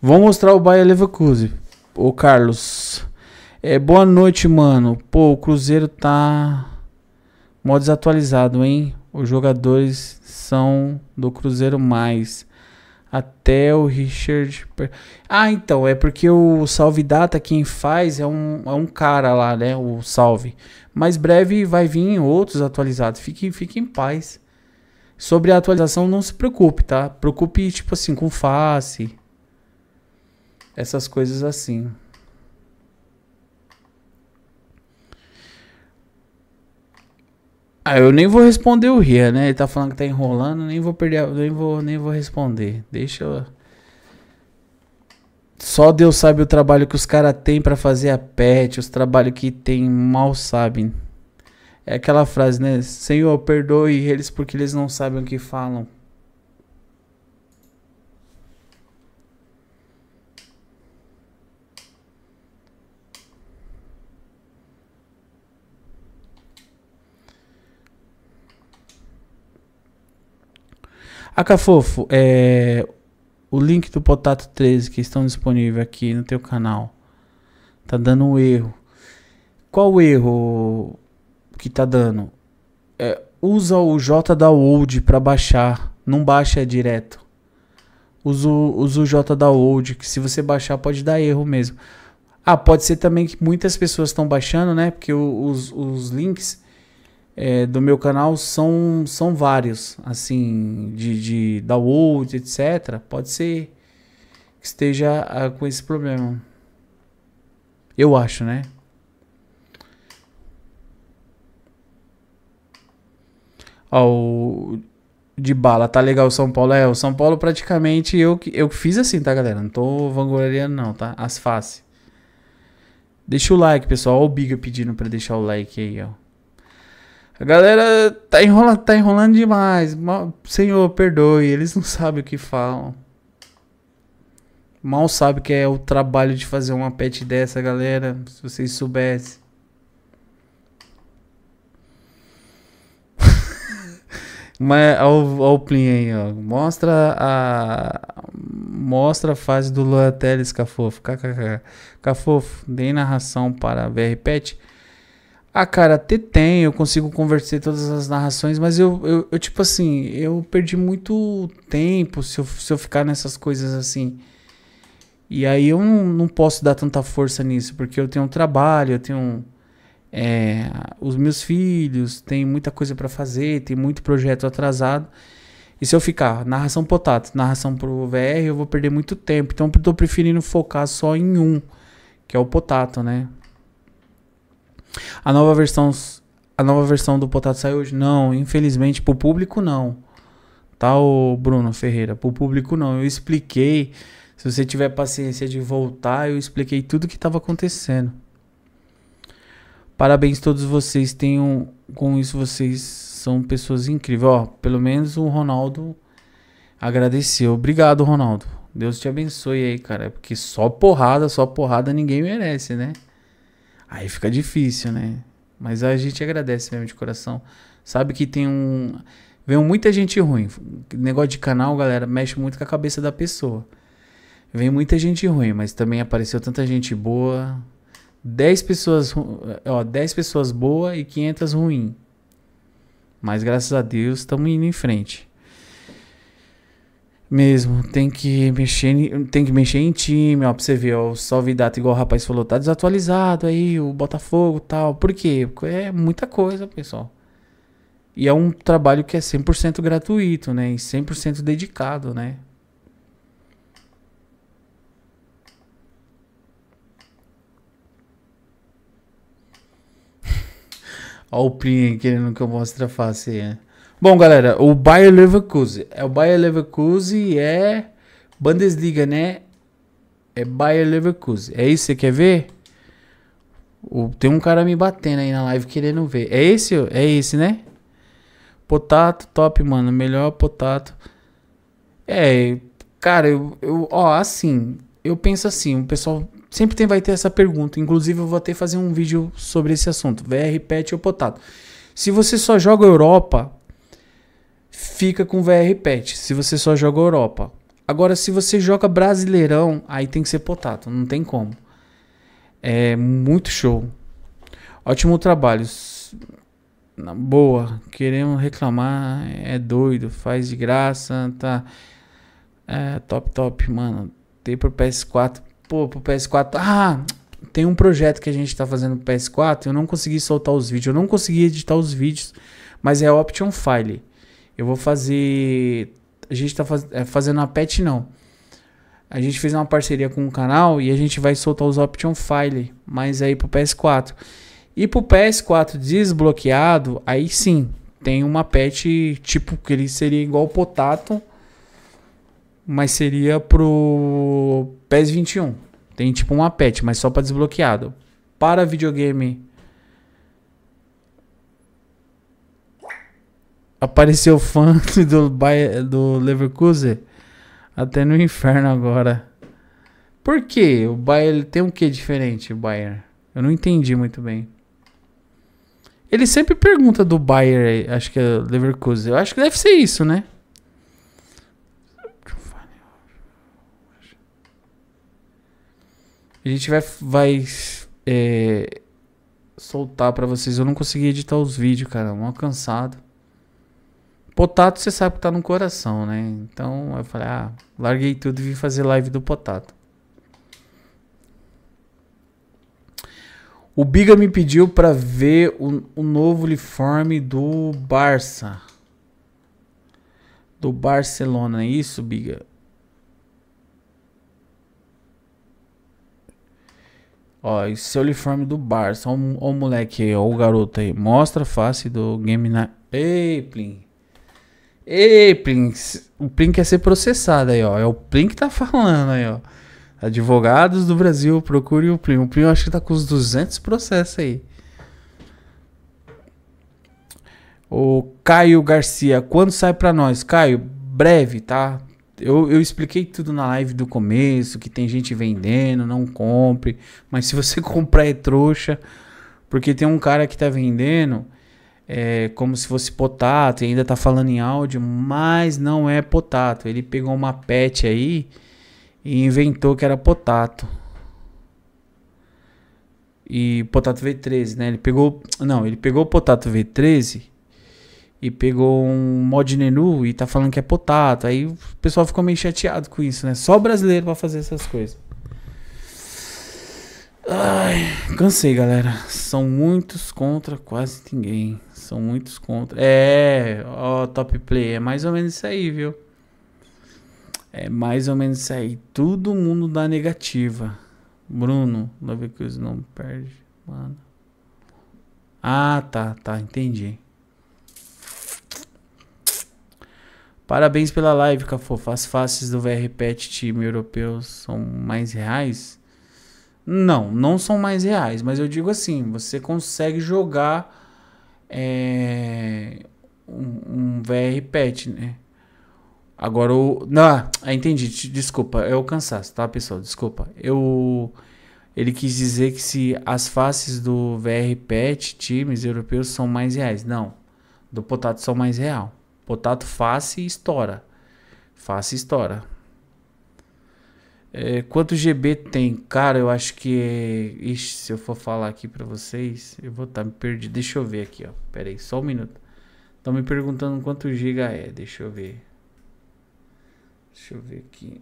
Vou mostrar o Bayer Leverkusen o Carlos. É, boa noite, mano. Pô, o Cruzeiro tá mó desatualizado, hein? Os jogadores são do Cruzeiro mais. Até o Richard. Ah, então, é porque o Salve Data, quem faz é um, é um cara lá, né? O Salve. Mas breve vai vir outros atualizados. Fique, fique em paz. Sobre a atualização, não se preocupe, tá? Preocupe, tipo assim, com face essas coisas assim. Ah, eu nem vou responder o Ria, né? Ele tá falando que tá enrolando, nem vou perder, nem vou, nem vou responder. Deixa eu... Só Deus sabe o trabalho que os caras têm para fazer a pet, os trabalhos que tem mal sabem. É aquela frase, né? Senhor, perdoe eles porque eles não sabem o que falam. Acafofo, é, o link do Potato 13 que estão disponíveis aqui no teu canal tá dando um erro. Qual o erro que tá dando? É, usa o JDownload para baixar, não baixa direto. Usa, o JDownload, que se você baixar pode dar erro mesmo. Ah, pode ser também que muitas pessoas estão baixando, né? Porque os, os links é, do meu canal são, são vários, assim, de, de download, etc. Pode ser que esteja ah, com esse problema. Eu acho, né? Ó, o de bala, tá legal o São Paulo? É, o São Paulo praticamente eu que eu fiz assim, tá, galera? Não tô vangloriando não, tá? As faces. Deixa o like, pessoal. Ó o Biga pedindo pra deixar o like aí, ó. A galera tá enrolando, tá enrolando demais. Senhor, perdoe, eles não sabem o que falam. Mal sabe que é o trabalho de fazer uma pet dessa, galera. Se vocês soubessem. Mas ao, Plin aí, ó. Mostra a. Mostra a fase do Luan Teles, Cafofo. Cafofo, dei narração para a VR Pet. Ah, cara, até tem, eu consigo conversar todas as narrações, mas eu, eu, eu, tipo assim, eu perdi muito tempo se eu, se eu ficar nessas coisas assim. E aí eu não, não posso dar tanta força nisso, porque eu tenho um trabalho, eu tenho é, os meus filhos, tem muita coisa para fazer, tem muito projeto atrasado. E se eu ficar narração potato, narração pro VR, eu vou perder muito tempo. Então eu tô preferindo focar só em um, que é o potato, né? A nova versão a nova versão do Potato sai hoje? Não, infelizmente pro público não. Tá o Bruno Ferreira, pro público não. Eu expliquei, se você tiver paciência de voltar, eu expliquei tudo que estava acontecendo. Parabéns a todos vocês, tenham com isso vocês são pessoas incríveis. Ó, pelo menos o Ronaldo agradeceu. Obrigado, Ronaldo. Deus te abençoe aí, cara. Porque só porrada, só porrada ninguém merece, né? Aí fica difícil, né? Mas a gente agradece mesmo de coração. Sabe que tem um. Vem muita gente ruim. Negócio de canal, galera, mexe muito com a cabeça da pessoa. Vem muita gente ruim, mas também apareceu tanta gente boa. 10 pessoas, ó, 10 pessoas boas e 500 ruins. Mas graças a Deus estamos indo em frente. Mesmo, tem que mexer, tem que mexer em time, ó, pra você ver, ó, o Data, igual o rapaz falou, tá desatualizado aí, o Botafogo tal. Por quê? Porque é muita coisa, pessoal. E é um trabalho que é 100% gratuito, né? E 100% dedicado, né? Olha o Plin querendo que eu mostre a face, né? Bom, galera, o Bayer Leverkusen. É o Bayer Leverkusen e é Bundesliga, né? É Bayer Leverkusen. É isso, você quer ver? O, tem um cara me batendo aí na live querendo ver. É esse? É esse, né? Potato, top, mano. Melhor potato. É, cara, eu, eu ó, assim, eu penso assim, o pessoal sempre tem, vai ter essa pergunta. Inclusive, eu vou até fazer um vídeo sobre esse assunto. VR, pet ou potato. Se você só joga Europa, fica com VR Pet, se você só joga Europa. Agora, se você joga Brasileirão, aí tem que ser potato, não tem como. É muito show. Ótimo trabalho. Na boa, queremos reclamar, é doido, faz de graça, tá. É, top, top, mano. Tem pro PS4. Pô, pro PS4. Ah, tem um projeto que a gente tá fazendo pro PS4. Eu não consegui soltar os vídeos. Eu não consegui editar os vídeos, mas é option file. Eu vou fazer. A gente tá faz... é, fazendo uma patch, não. A gente fez uma parceria com o um canal e a gente vai soltar os option file, mas aí pro PS4. E pro PS4 desbloqueado, aí sim, tem uma patch tipo que ele seria igual o Potato, mas seria pro PS21. Tem tipo uma patch, mas só para desbloqueado. Para videogame Apareceu fã do, do Leverkusen até no inferno agora. Por quê? O Bayern tem um que diferente, o Bayern? Eu não entendi muito bem. Ele sempre pergunta do Bayern, acho que é Leverkusen. Eu acho que deve ser isso, né? A gente vai, vai é, soltar para vocês. Eu não consegui editar os vídeos, cara. Mal cansado. Potato você sabe que tá no coração, né? Então eu falei, ah, larguei tudo e vim fazer live do Potato. O Biga me pediu para ver o, o, novo uniforme do Barça. Do Barcelona, é isso, Biga? Ó, esse é o uniforme do Barça. Ó, ó o moleque aí, ó o garoto aí. Mostra a face do Game Night. Ei, Plin. Ei, Prince. O Plin quer ser processado aí, ó. É o Plin que tá falando aí, ó. Advogados do Brasil, procure o Plin. O Plin eu acho que tá com os 200 processos aí. O Caio Garcia, quando sai para nós? Caio, breve, tá? Eu, eu expliquei tudo na live do começo, que tem gente vendendo, não compre. Mas se você comprar é trouxa, porque tem um cara que tá vendendo é, como se fosse potato e ainda tá falando em áudio, mas não é potato. Ele pegou uma pet aí e inventou que era potato. E potato V13, né? Ele pegou, não, ele pegou o potato V13 e pegou um mod menu e tá falando que é potato. Aí o pessoal ficou meio chateado com isso, né? Só brasileiro para fazer essas coisas. Ai, cansei, galera. São muitos contra quase ninguém. São muitos contra. É, ó, top play. É mais ou menos isso aí, viu? É mais ou menos isso aí. Todo mundo dá negativa. Bruno, os não perde, mano. Ah, tá, tá, entendi. Parabéns pela live, Cafofa. As faces do VR Pet time europeus são mais reais? Não, não são mais reais, mas eu digo assim, você consegue jogar é, um, um, VR pet, né? Agora o. Não, ah, entendi. Desculpa, é o cansaço, tá, pessoal? Desculpa. Eu. Ele quis dizer que se as faces do VR pet, times europeus, são mais reais. Não. Do Potato são mais real. Potato face estoura. Face estoura. É, quanto GB tem? Cara, eu acho que. É, ixi, se eu for falar aqui pra vocês, eu vou estar tá me perdido. Deixa eu ver aqui, ó. Pera aí, só um minuto. Estão me perguntando quanto GB é. Deixa eu ver. Deixa eu ver aqui.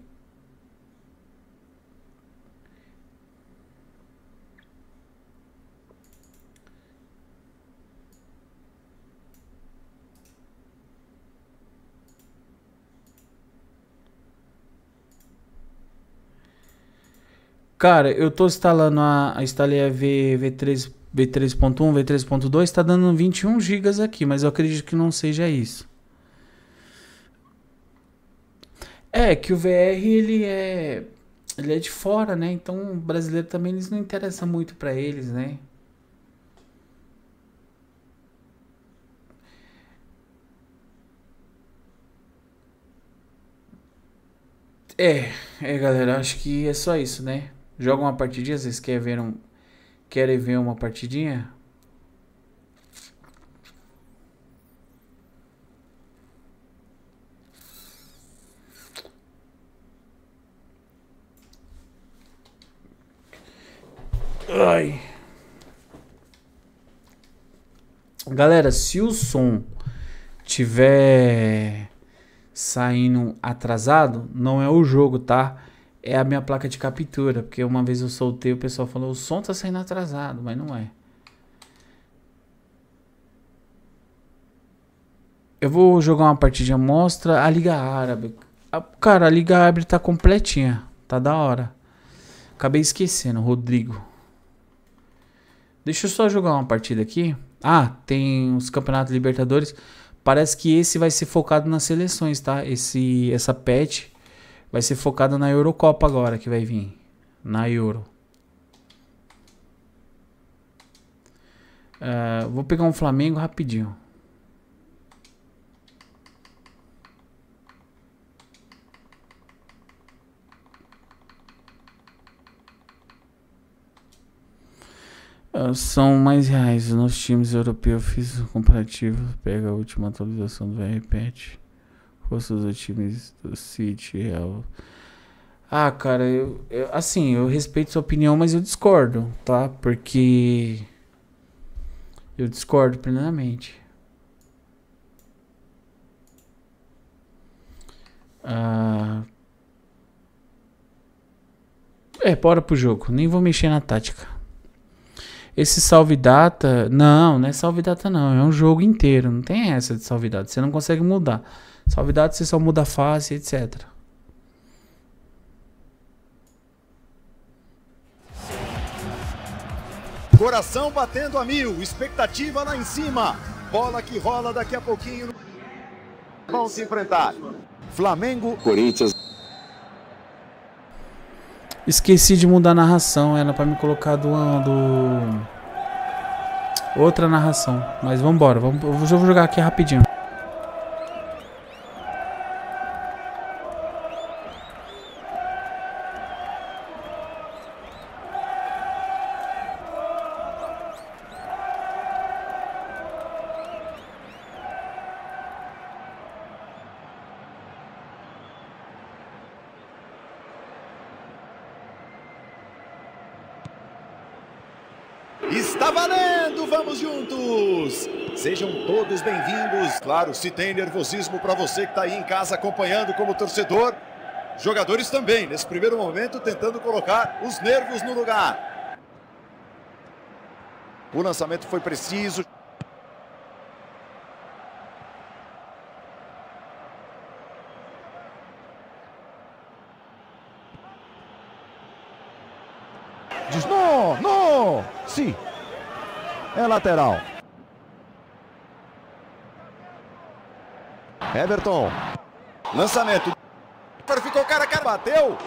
Cara, eu tô instalando a, a instalei a v, V3, V3.1, V3.2, tá dando 21 GB aqui, mas eu acredito que não seja isso. É, que o VR ele é ele é de fora, né? Então o brasileiro também eles não interessa muito para eles, né? É, é galera, acho que é só isso, né? Joga uma partidinha, vocês querem ver, um, querem ver uma partidinha? Ai. Galera, se o som tiver saindo atrasado, não é o jogo, tá? é a minha placa de captura, porque uma vez eu soltei, o pessoal falou, o som tá saindo atrasado, mas não é. Eu vou jogar uma partida mostra a Liga Árabe. A, cara, a Liga Árabe tá completinha, tá da hora. Acabei esquecendo, Rodrigo. Deixa eu só jogar uma partida aqui. Ah, tem os Campeonatos Libertadores. Parece que esse vai ser focado nas seleções, tá? Esse, essa patch vai ser focada na Eurocopa agora que vai vir. Na Euro. Uh, vou pegar um Flamengo rapidinho. Uh, são mais reais. Nos times europeus eu fiz um comparativo. Pega a última atualização do VRPET forças do time do City, Real. É ah, cara, eu, eu, assim, eu respeito sua opinião, mas eu discordo, tá? Porque eu discordo plenamente. Ah, é, bora pro jogo. Nem vou mexer na tática. Esse salve data. Não, não é salve data, não. É um jogo inteiro. Não tem essa de salve data. Você não consegue mudar. Salvidade você só muda a face, etc. Coração batendo a mil, expectativa lá em cima. Bola que rola daqui a pouquinho. Vão se enfrentar. Flamengo, Corinthians. Esqueci de mudar a narração, era para me colocar do, do outra narração, mas vamos embora, vamos, eu vou jogar aqui rapidinho. Claro, se tem nervosismo para você que está aí em casa acompanhando como torcedor, jogadores também, nesse primeiro momento, tentando colocar os nervos no lugar. O lançamento foi preciso. Diz, não, não, sim. É lateral. Everton. Lançamento. Ficou cara a cara. Bateu.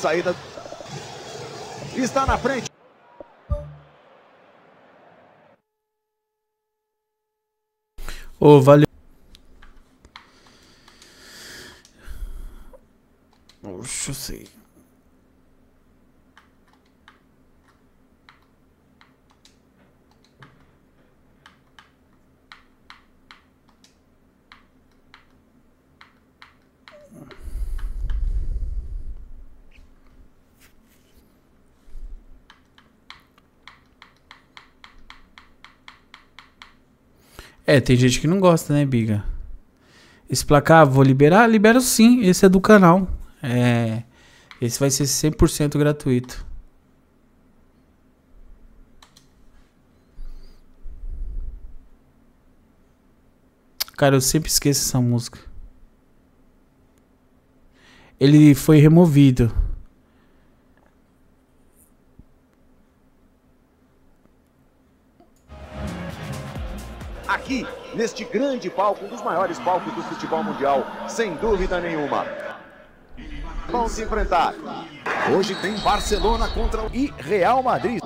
saída. Está na frente. oh, valeu. É, tem gente que não gosta, né, Biga? Esse placar, vou liberar? Libero sim, esse é do canal. É, esse vai ser 100% gratuito. Cara, eu sempre esqueço essa música. Ele foi removido. neste grande palco, um dos maiores palcos do futebol mundial, sem dúvida nenhuma. Vão se enfrentar. Hoje tem Barcelona contra o... e Real Madrid.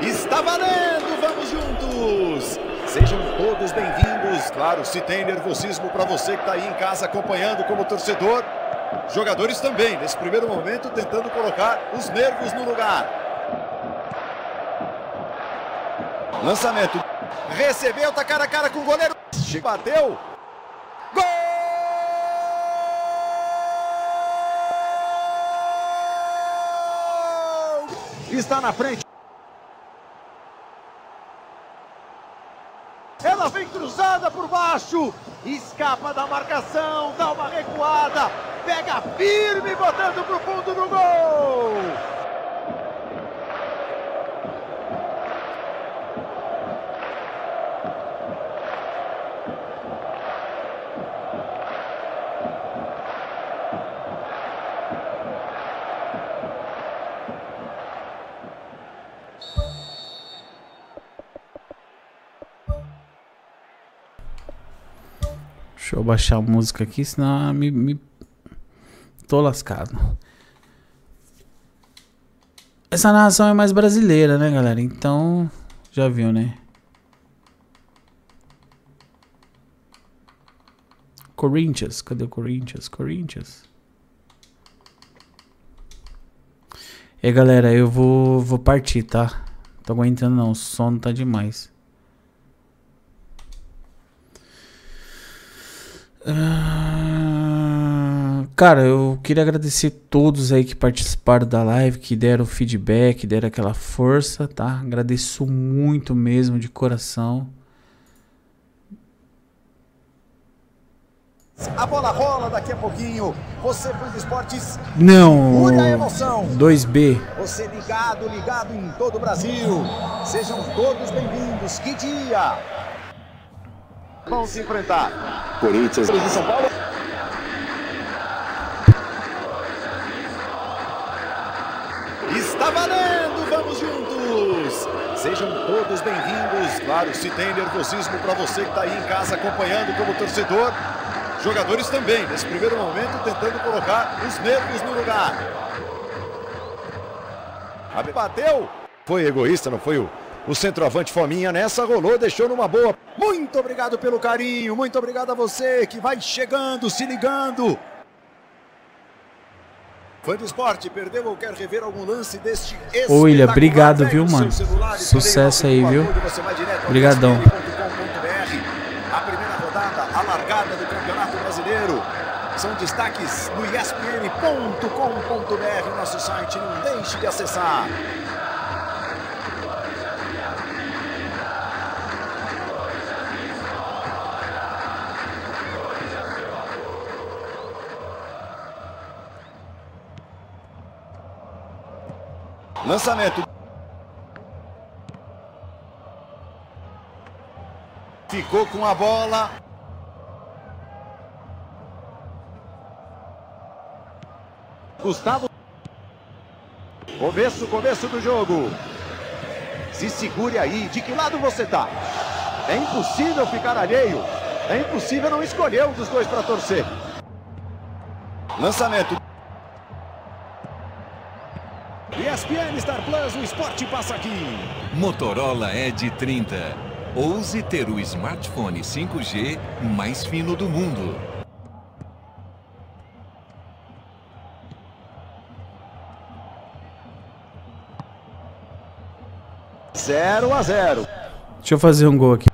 Está valendo, vamos juntos! Sejam todos bem-vindos. Claro, se tem nervosismo para você que está aí em casa acompanhando como torcedor, jogadores também, nesse primeiro momento, tentando colocar os nervos no lugar. Lançamento. Recebeu, tá cara a cara com o goleiro. Bateu. Gol! Está na frente. Ela vem cruzada por baixo. Escapa da marcação, dá uma recuada. Pega firme, botando pro fundo do gol. eu baixar a música aqui, senão me, me... tô lascado. Essa narração é mais brasileira, né, galera? Então, já viu, né? Corinthians, cadê o Corinthians? Corinthians. E aí, galera, eu vou, vou partir, tá? tô aguentando não, o sono tá demais. Cara, eu queria agradecer todos aí que participaram da live, que deram feedback, deram aquela força, tá? Agradeço muito mesmo, de coração. A bola rola daqui a pouquinho. Você Band Esportes. Não. Pura emoção. 2B. Você ligado, ligado em todo o Brasil. Sejam todos bem-vindos. Que dia. Vão se enfrentar. Corinthians São Paulo. Tá valendo, vamos juntos! Sejam todos bem-vindos. Claro, se tem nervosismo para você que está aí em casa acompanhando como torcedor, jogadores também, nesse primeiro momento, tentando colocar os nervos no lugar. Bateu! Foi egoísta, não foi o, o centroavante Fominha nessa, rolou, deixou numa boa. Muito obrigado pelo carinho, muito obrigado a você que vai chegando, se ligando. Fã de esporte, perdeu ou quer rever algum lance deste Ô William, obrigado, viu, mano? Sucesso aí, viu? Obrigadão. A primeira rodada, a largada do Campeonato Brasileiro. São destaques no espn.com.br, nosso site, não deixe de acessar. Lançamento. Ficou com a bola. Gustavo. Começo, começo do jogo. Se segure aí. De que lado você tá? É impossível ficar alheio. É impossível não escolher um dos dois para torcer. Lançamento. ESPN Star Plus, o esporte passa aqui. Motorola Edge é 30. Ouse ter o smartphone 5G mais fino do mundo. Zero a zero. Deixa eu fazer um gol aqui.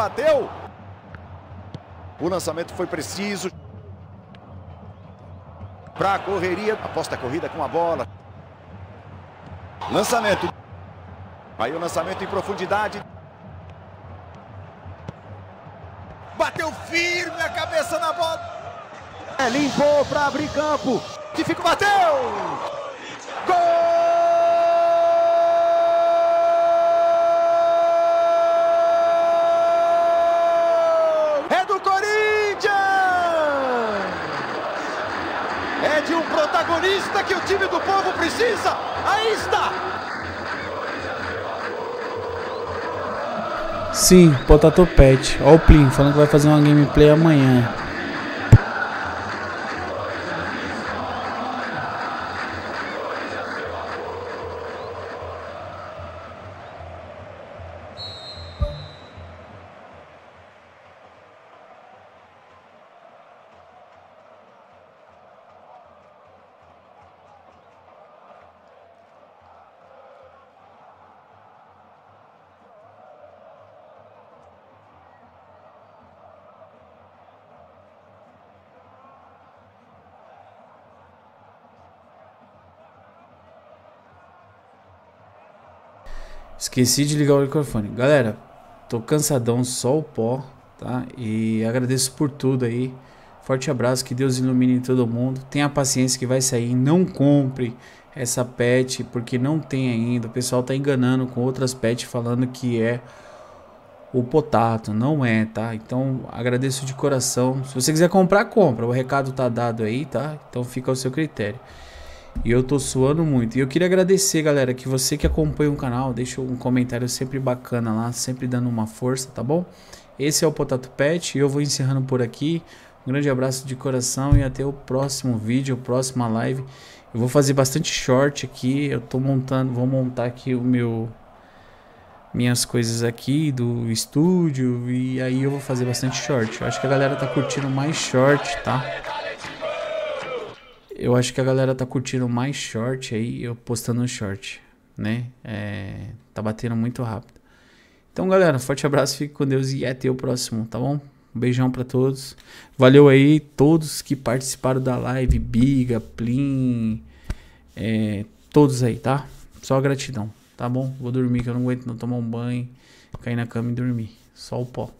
bateu. O lançamento foi preciso. Para a correria, aposta a corrida com a bola. Lançamento. Aí o lançamento em profundidade. Bateu firme a cabeça na bola. É, limpou para abrir campo. que Tifico bateu. protagonista que o time do povo precisa. Aí está! Sim, Potato Pet. Olha o Plim falando que vai fazer uma gameplay amanhã. Esqueci de ligar o microfone. Galera, tô cansadão, só o pó, tá? E agradeço por tudo aí. Forte abraço, que Deus ilumine todo mundo. Tenha paciência que vai sair. Não compre essa pet porque não tem ainda. O pessoal tá enganando com outras pets falando que é o potato, não é, tá? Então agradeço de coração. Se você quiser comprar, compra. O recado tá dado aí, tá? Então fica ao seu critério. E eu tô suando muito. E eu queria agradecer, galera, que você que acompanha o canal, deixa um comentário sempre bacana lá, sempre dando uma força, tá bom? Esse é o Potato Pet e eu vou encerrando por aqui. Um grande abraço de coração e até o próximo vídeo, próxima live. Eu vou fazer bastante short aqui. Eu tô montando, vou montar aqui o meu minhas coisas aqui do estúdio e aí eu vou fazer bastante short. Eu acho que a galera tá curtindo mais short, tá? eu acho que a galera tá curtindo mais short aí, eu postando short, né? É, tá batendo muito rápido. Então, galera, forte abraço, fique com Deus e até o próximo, tá bom? Um beijão para todos. Valeu aí todos que participaram da live, Biga, Plim, é, todos aí, tá? Só gratidão, tá bom? Vou dormir que eu não aguento não tomar um banho, cair na cama e dormir. Só o pó.